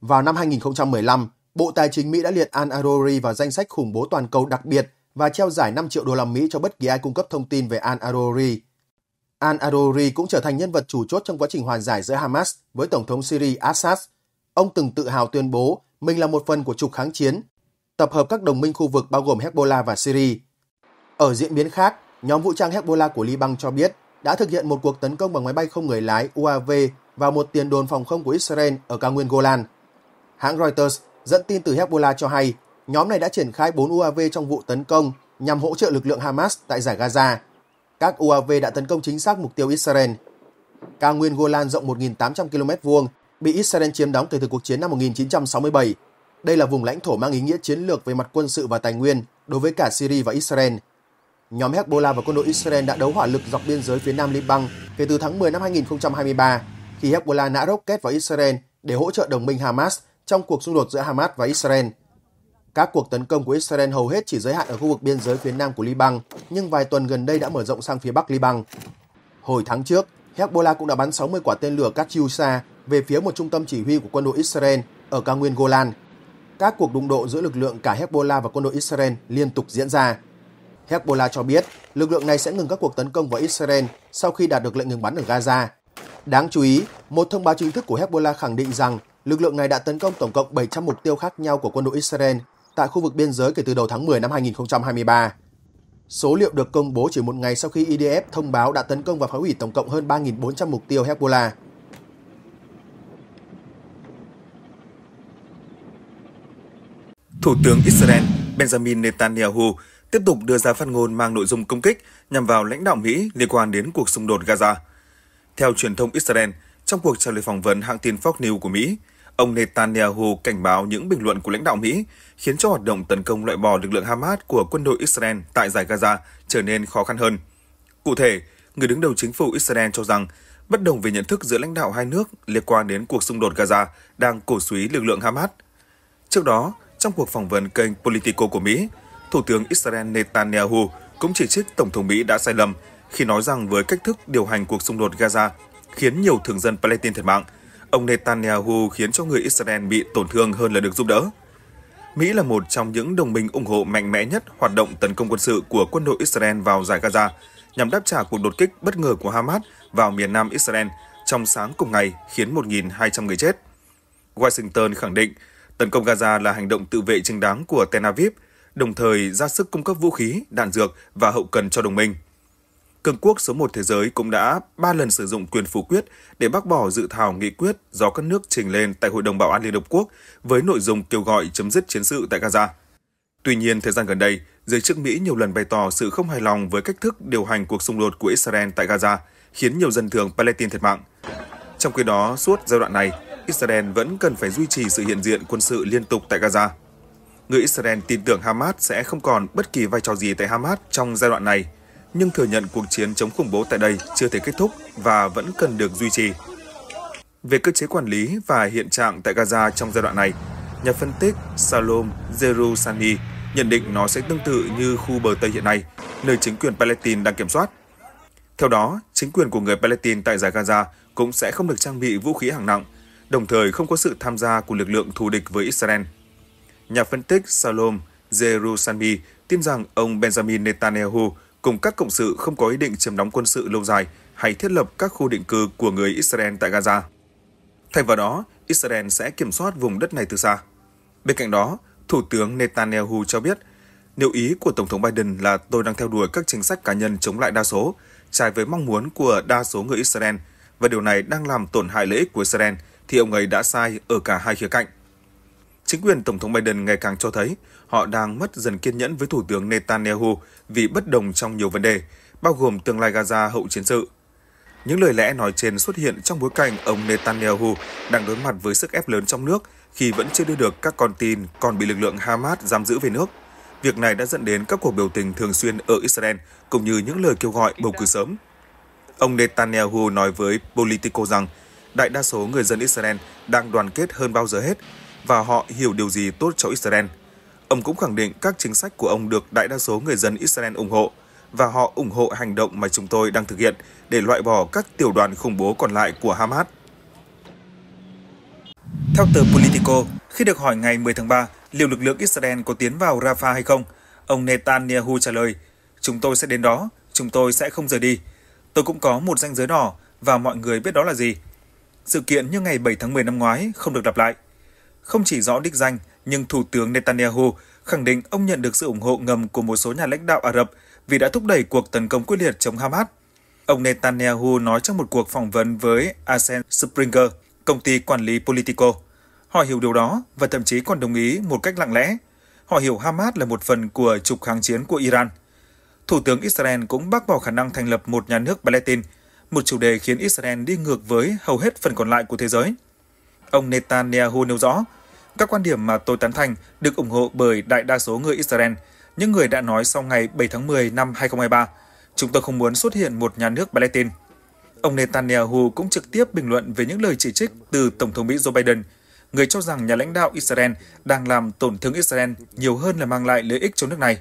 Vào năm 2015, Bộ Tài chính Mỹ đã liệt Al-Aruri vào danh sách khủng bố toàn cầu đặc biệt và treo giải 5 triệu đô la Mỹ cho bất kỳ ai cung cấp thông tin về Al-Aruri. Al-Aruri cũng trở thành nhân vật chủ chốt trong quá trình hòa giải giữa Hamas với Tổng thống Syria Assad. Ông từng tự hào tuyên bố mình là một phần của trục kháng chiến, tập hợp các đồng minh khu vực bao gồm Hezbollah và Syria. Ở diễn biến khác, nhóm vũ trang Hezbollah của Liban cho biết đã thực hiện một cuộc tấn công bằng máy bay không người lái UAV vào một tiền đồn phòng không của Israel ở cao nguyên Golan. Hãng Reuters dẫn tin từ Hezbollah cho hay nhóm này đã triển khai 4 UAV trong vụ tấn công nhằm hỗ trợ lực lượng Hamas tại giải Gaza. Các UAV đã tấn công chính xác mục tiêu Israel. Cao nguyên Golan rộng 1.800 km vuông bị Israel chiếm đóng kể từ cuộc chiến năm 1967. Đây là vùng lãnh thổ mang ý nghĩa chiến lược về mặt quân sự và tài nguyên đối với cả Syria và Israel – Nhóm Hezbollah và quân đội Israel đã đấu hỏa lực dọc biên giới phía nam Liban kể từ tháng 10 năm 2023, khi Hezbollah nã rocket vào Israel để hỗ trợ đồng minh Hamas trong cuộc xung đột giữa Hamas và Israel. Các cuộc tấn công của Israel hầu hết chỉ giới hạn ở khu vực biên giới phía nam của Liban, nhưng vài tuần gần đây đã mở rộng sang phía bắc Liban. Hồi tháng trước, Hezbollah cũng đã bắn 60 quả tên lửa Katyusha về phía một trung tâm chỉ huy của quân đội Israel ở cao nguyên Golan. Các cuộc đụng độ giữa lực lượng cả Hezbollah và quân đội Israel liên tục diễn ra. Hezbollah cho biết lực lượng này sẽ ngừng các cuộc tấn công vào Israel sau khi đạt được lệnh ngừng bắn ở Gaza. Đáng chú ý, một thông báo chính thức của Hezbollah khẳng định rằng lực lượng này đã tấn công tổng cộng 700 mục tiêu khác nhau của quân đội Israel tại khu vực biên giới kể từ đầu tháng 10 năm 2023. Số liệu được công bố chỉ một ngày sau khi IDF thông báo đã tấn công và phá hủy tổng cộng hơn 3.400 mục tiêu Hezbollah. Thủ tướng Israel Benjamin Netanyahu tiếp tục đưa ra phát ngôn mang nội dung công kích nhằm vào lãnh đạo Mỹ liên quan đến cuộc xung đột Gaza. Theo truyền thông Israel, trong cuộc trả lời phỏng vấn hãng tin Fox News của Mỹ, ông Netanyahu cảnh báo những bình luận của lãnh đạo Mỹ khiến cho hoạt động tấn công loại bỏ lực lượng Hamas của quân đội Israel tại giải Gaza trở nên khó khăn hơn. Cụ thể, người đứng đầu chính phủ Israel cho rằng bất đồng về nhận thức giữa lãnh đạo hai nước liên quan đến cuộc xung đột Gaza đang cổ suý lực lượng Hamas. Trước đó, trong cuộc phỏng vấn kênh Politico của Mỹ, Thủ tướng Israel Netanyahu cũng chỉ trích Tổng thống Mỹ đã sai lầm khi nói rằng với cách thức điều hành cuộc xung đột Gaza khiến nhiều thường dân Palestine thiệt mạng, ông Netanyahu khiến cho người Israel bị tổn thương hơn là được giúp đỡ. Mỹ là một trong những đồng minh ủng hộ mạnh mẽ nhất hoạt động tấn công quân sự của quân đội Israel vào giải Gaza, nhằm đáp trả cuộc đột kích bất ngờ của Hamas vào miền nam Israel trong sáng cùng ngày khiến 1.200 người chết. Washington khẳng định tấn công Gaza là hành động tự vệ chính đáng của Tel Aviv – đồng thời ra sức cung cấp vũ khí, đạn dược và hậu cần cho đồng minh. Cường quốc số một thế giới cũng đã ba lần sử dụng quyền phủ quyết để bác bỏ dự thảo nghị quyết do các nước trình lên tại Hội đồng Bảo an Liên Hợp Quốc với nội dung kêu gọi chấm dứt chiến sự tại Gaza. Tuy nhiên, thời gian gần đây, giới chức Mỹ nhiều lần bày tỏ sự không hài lòng với cách thức điều hành cuộc xung đột của Israel tại Gaza, khiến nhiều dân thường Palestine thiệt mạng. Trong khi đó, suốt giai đoạn này, Israel vẫn cần phải duy trì sự hiện diện quân sự liên tục tại Gaza người Israel tin tưởng Hamas sẽ không còn bất kỳ vai trò gì tại Hamas trong giai đoạn này, nhưng thừa nhận cuộc chiến chống khủng bố tại đây chưa thể kết thúc và vẫn cần được duy trì. Về cơ chế quản lý và hiện trạng tại Gaza trong giai đoạn này, nhà phân tích Salom Zerusani nhận định nó sẽ tương tự như khu bờ Tây hiện nay, nơi chính quyền Palestine đang kiểm soát. Theo đó, chính quyền của người Palestine tại giải Gaza cũng sẽ không được trang bị vũ khí hạng nặng, đồng thời không có sự tham gia của lực lượng thù địch với Israel nhà phân tích Salom Jerusalmi tin rằng ông Benjamin Netanyahu cùng các cộng sự không có ý định chiếm đóng quân sự lâu dài hay thiết lập các khu định cư của người Israel tại Gaza. Thay vào đó, Israel sẽ kiểm soát vùng đất này từ xa. Bên cạnh đó, Thủ tướng Netanyahu cho biết, nếu ý của Tổng thống Biden là tôi đang theo đuổi các chính sách cá nhân chống lại đa số, trái với mong muốn của đa số người Israel, và điều này đang làm tổn hại lợi ích của Israel, thì ông ấy đã sai ở cả hai khía cạnh chính quyền Tổng thống Biden ngày càng cho thấy họ đang mất dần kiên nhẫn với Thủ tướng Netanyahu vì bất đồng trong nhiều vấn đề, bao gồm tương lai Gaza hậu chiến sự. Những lời lẽ nói trên xuất hiện trong bối cảnh ông Netanyahu đang đối mặt với sức ép lớn trong nước khi vẫn chưa đưa được các con tin còn bị lực lượng Hamas giam giữ về nước. Việc này đã dẫn đến các cuộc biểu tình thường xuyên ở Israel, cũng như những lời kêu gọi bầu cử sớm. Ông Netanyahu nói với Politico rằng đại đa số người dân Israel đang đoàn kết hơn bao giờ hết và họ hiểu điều gì tốt cho Israel. Ông cũng khẳng định các chính sách của ông được đại đa số người dân Israel ủng hộ và họ ủng hộ hành động mà chúng tôi đang thực hiện để loại bỏ các tiểu đoàn khủng bố còn lại của Hamas. Theo tờ Politico, khi được hỏi ngày 10 tháng 3 liệu lực lượng Israel có tiến vào Rafah hay không, ông Netanyahu trả lời, chúng tôi sẽ đến đó, chúng tôi sẽ không rời đi. Tôi cũng có một danh giới đỏ và mọi người biết đó là gì. Sự kiện như ngày 7 tháng 10 năm ngoái không được lặp lại. Không chỉ rõ đích danh, nhưng Thủ tướng Netanyahu khẳng định ông nhận được sự ủng hộ ngầm của một số nhà lãnh đạo Ả Rập vì đã thúc đẩy cuộc tấn công quyết liệt chống Hamas. Ông Netanyahu nói trong một cuộc phỏng vấn với Asen Springer, công ty quản lý Politico. Họ hiểu điều đó và thậm chí còn đồng ý một cách lặng lẽ. Họ hiểu Hamas là một phần của trục kháng chiến của Iran. Thủ tướng Israel cũng bác bỏ khả năng thành lập một nhà nước Palestine, một chủ đề khiến Israel đi ngược với hầu hết phần còn lại của thế giới. Ông Netanyahu nêu rõ, các quan điểm mà tôi tán thành được ủng hộ bởi đại đa số người Israel, những người đã nói sau ngày 7 tháng 10 năm 2023, chúng tôi không muốn xuất hiện một nhà nước Palestine. Ông Netanyahu cũng trực tiếp bình luận về những lời chỉ trích từ Tổng thống Mỹ Joe Biden, người cho rằng nhà lãnh đạo Israel đang làm tổn thương Israel nhiều hơn là mang lại lợi ích cho nước này.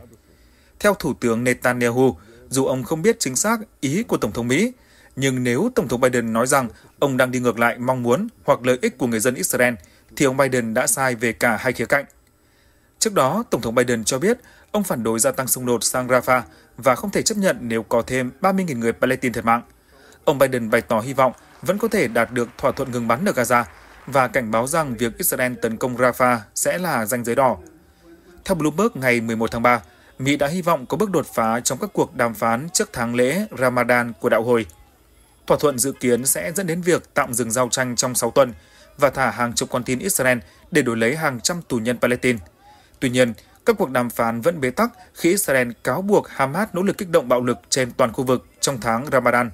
Theo Thủ tướng Netanyahu, dù ông không biết chính xác ý của Tổng thống Mỹ, nhưng nếu Tổng thống Biden nói rằng ông đang đi ngược lại mong muốn hoặc lợi ích của người dân Israel – thì ông Biden đã sai về cả hai khía cạnh. Trước đó, Tổng thống Biden cho biết ông phản đối gia tăng xung đột sang Rafah và không thể chấp nhận nếu có thêm 30.000 người Palestine thiệt mạng. Ông Biden bày tỏ hy vọng vẫn có thể đạt được thỏa thuận ngừng bắn ở Gaza và cảnh báo rằng việc Israel tấn công Rafah sẽ là ranh giới đỏ. Theo Bloomberg ngày 11 tháng 3, Mỹ đã hy vọng có bước đột phá trong các cuộc đàm phán trước tháng lễ Ramadan của đạo hồi. Thỏa thuận dự kiến sẽ dẫn đến việc tạm dừng giao tranh trong 6 tuần – và thả hàng chục con tin Israel để đổi lấy hàng trăm tù nhân Palestine. Tuy nhiên, các cuộc đàm phán vẫn bế tắc khi Israel cáo buộc Hamas nỗ lực kích động bạo lực trên toàn khu vực trong tháng Ramadan.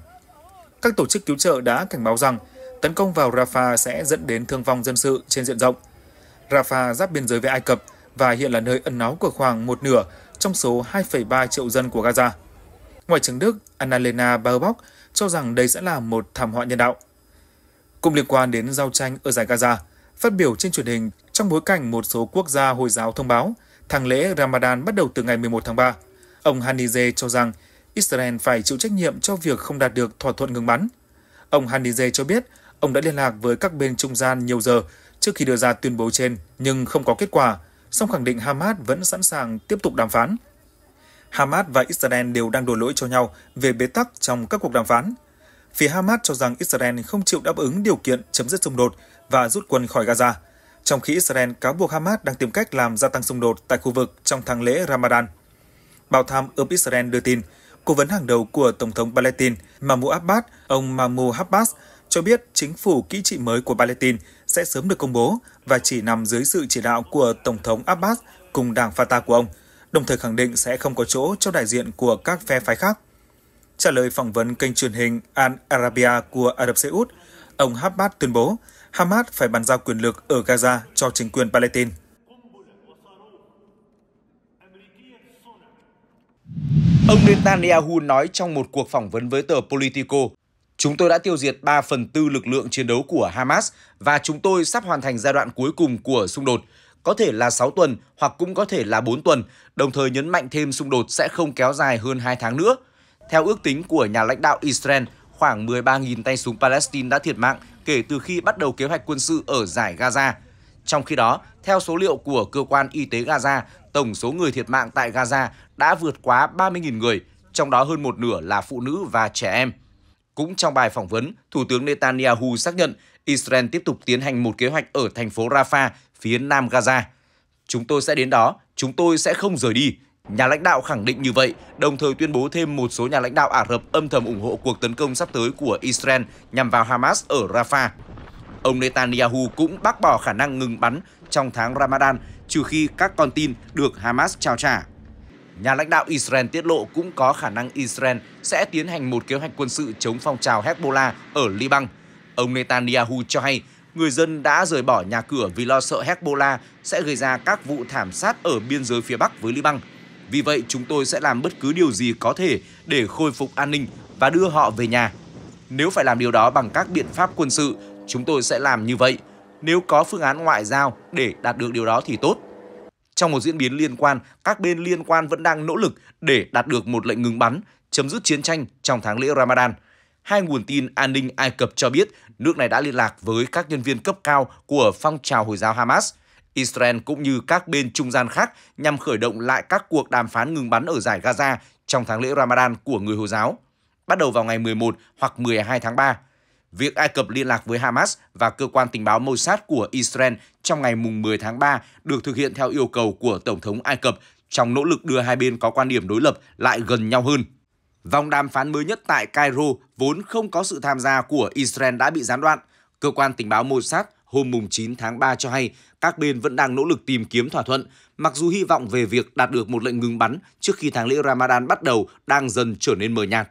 Các tổ chức cứu trợ đã cảnh báo rằng tấn công vào Rafah sẽ dẫn đến thương vong dân sự trên diện rộng. Rafah giáp biên giới với Ai Cập và hiện là nơi ẩn náu của khoảng một nửa trong số 2,3 triệu dân của Gaza. Ngoại trưởng Đức Annalena Baerbock cho rằng đây sẽ là một thảm họa nhân đạo cũng liên quan đến giao tranh ở giải Gaza, phát biểu trên truyền hình trong bối cảnh một số quốc gia Hồi giáo thông báo thằng lễ Ramadan bắt đầu từ ngày 11 tháng 3. Ông Hanize cho rằng Israel phải chịu trách nhiệm cho việc không đạt được thỏa thuận ngừng bắn. Ông Hanize cho biết ông đã liên lạc với các bên trung gian nhiều giờ trước khi đưa ra tuyên bố trên nhưng không có kết quả, song khẳng định Hamas vẫn sẵn sàng tiếp tục đàm phán. Hamas và Israel đều đang đổ lỗi cho nhau về bế tắc trong các cuộc đàm phán phía Hamas cho rằng Israel không chịu đáp ứng điều kiện chấm dứt xung đột và rút quân khỏi Gaza, trong khi Israel cáo buộc Hamas đang tìm cách làm gia tăng xung đột tại khu vực trong tháng lễ Ramadan. Báo Tham of Israel đưa tin, cố vấn hàng đầu của Tổng thống Palestine Mahmoud Abbas, ông Mahmoud Abbas, cho biết chính phủ kỹ trị mới của Palestine sẽ sớm được công bố và chỉ nằm dưới sự chỉ đạo của Tổng thống Abbas cùng đảng Fatah của ông, đồng thời khẳng định sẽ không có chỗ cho đại diện của các phe phái khác. Trả lời phỏng vấn kênh truyền hình Al Arabia của Ả Rập Xê Út, ông Habbas tuyên bố Hamas phải bàn giao quyền lực ở Gaza cho chính quyền Palestine. Ông Netanyahu nói trong một cuộc phỏng vấn với tờ Politico, Chúng tôi đã tiêu diệt 3 phần tư lực lượng chiến đấu của Hamas và chúng tôi sắp hoàn thành giai đoạn cuối cùng của xung đột, có thể là 6 tuần hoặc cũng có thể là 4 tuần, đồng thời nhấn mạnh thêm xung đột sẽ không kéo dài hơn 2 tháng nữa. Theo ước tính của nhà lãnh đạo Israel, khoảng 13.000 tay súng Palestine đã thiệt mạng kể từ khi bắt đầu kế hoạch quân sự ở giải Gaza. Trong khi đó, theo số liệu của cơ quan y tế Gaza, tổng số người thiệt mạng tại Gaza đã vượt quá 30.000 người, trong đó hơn một nửa là phụ nữ và trẻ em. Cũng trong bài phỏng vấn, Thủ tướng Netanyahu xác nhận Israel tiếp tục tiến hành một kế hoạch ở thành phố Rafah, phía nam Gaza. Chúng tôi sẽ đến đó, chúng tôi sẽ không rời đi, Nhà lãnh đạo khẳng định như vậy, đồng thời tuyên bố thêm một số nhà lãnh đạo Ả Rập âm thầm ủng hộ cuộc tấn công sắp tới của Israel nhằm vào Hamas ở Rafah. Ông Netanyahu cũng bác bỏ khả năng ngừng bắn trong tháng Ramadan trừ khi các con tin được Hamas trao trả. Nhà lãnh đạo Israel tiết lộ cũng có khả năng Israel sẽ tiến hành một kế hoạch quân sự chống phong trào Hezbollah ở Liban. Ông Netanyahu cho hay người dân đã rời bỏ nhà cửa vì lo sợ Hezbollah sẽ gây ra các vụ thảm sát ở biên giới phía Bắc với Liban. Vì vậy, chúng tôi sẽ làm bất cứ điều gì có thể để khôi phục an ninh và đưa họ về nhà. Nếu phải làm điều đó bằng các biện pháp quân sự, chúng tôi sẽ làm như vậy. Nếu có phương án ngoại giao để đạt được điều đó thì tốt. Trong một diễn biến liên quan, các bên liên quan vẫn đang nỗ lực để đạt được một lệnh ngừng bắn, chấm dứt chiến tranh trong tháng lễ Ramadan. Hai nguồn tin an ninh Ai Cập cho biết nước này đã liên lạc với các nhân viên cấp cao của phong trào Hồi giáo Hamas – Israel cũng như các bên trung gian khác nhằm khởi động lại các cuộc đàm phán ngừng bắn ở giải Gaza trong tháng lễ Ramadan của người Hồi giáo, bắt đầu vào ngày 11 hoặc 12 tháng 3. Việc Ai Cập liên lạc với Hamas và cơ quan tình báo Mossad của Israel trong ngày 10 tháng 3 được thực hiện theo yêu cầu của Tổng thống Ai Cập trong nỗ lực đưa hai bên có quan điểm đối lập lại gần nhau hơn. Vòng đàm phán mới nhất tại Cairo vốn không có sự tham gia của Israel đã bị gián đoạn. Cơ quan tình báo Mossad hôm mùng 9 tháng 3 cho hay các bên vẫn đang nỗ lực tìm kiếm thỏa thuận, mặc dù hy vọng về việc đạt được một lệnh ngừng bắn trước khi tháng lễ Ramadan bắt đầu đang dần trở nên mờ nhạt.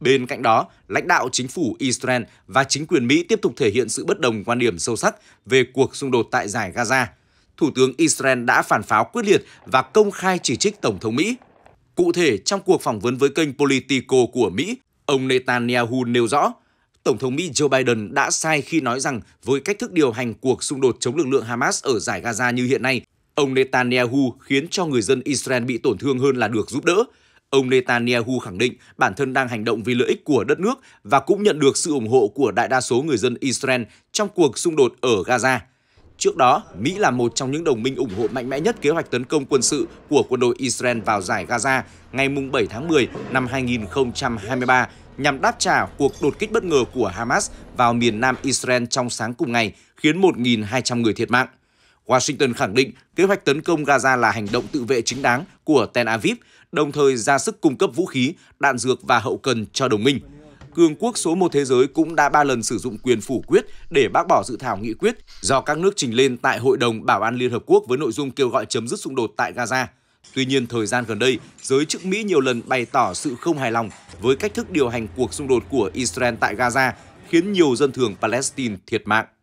Bên cạnh đó, lãnh đạo chính phủ Israel và chính quyền Mỹ tiếp tục thể hiện sự bất đồng quan điểm sâu sắc về cuộc xung đột tại giải Gaza. Thủ tướng Israel đã phản pháo quyết liệt và công khai chỉ trích Tổng thống Mỹ. Cụ thể, trong cuộc phỏng vấn với kênh Politico của Mỹ, ông Netanyahu nêu rõ, Tổng thống Mỹ Joe Biden đã sai khi nói rằng với cách thức điều hành cuộc xung đột chống lực lượng Hamas ở giải Gaza như hiện nay, ông Netanyahu khiến cho người dân Israel bị tổn thương hơn là được giúp đỡ. Ông Netanyahu khẳng định bản thân đang hành động vì lợi ích của đất nước và cũng nhận được sự ủng hộ của đại đa số người dân Israel trong cuộc xung đột ở Gaza. Trước đó, Mỹ là một trong những đồng minh ủng hộ mạnh mẽ nhất kế hoạch tấn công quân sự của quân đội Israel vào giải Gaza ngày 7 tháng 10 năm 2023 nhằm đáp trả cuộc đột kích bất ngờ của Hamas vào miền nam Israel trong sáng cùng ngày, khiến 1.200 người thiệt mạng. Washington khẳng định kế hoạch tấn công Gaza là hành động tự vệ chính đáng của Tel Aviv, đồng thời ra sức cung cấp vũ khí, đạn dược và hậu cần cho đồng minh. Cường quốc số một thế giới cũng đã ba lần sử dụng quyền phủ quyết để bác bỏ dự thảo nghị quyết do các nước trình lên tại Hội đồng Bảo an Liên Hợp Quốc với nội dung kêu gọi chấm dứt xung đột tại Gaza – Tuy nhiên, thời gian gần đây, giới chức Mỹ nhiều lần bày tỏ sự không hài lòng với cách thức điều hành cuộc xung đột của Israel tại Gaza, khiến nhiều dân thường Palestine thiệt mạng.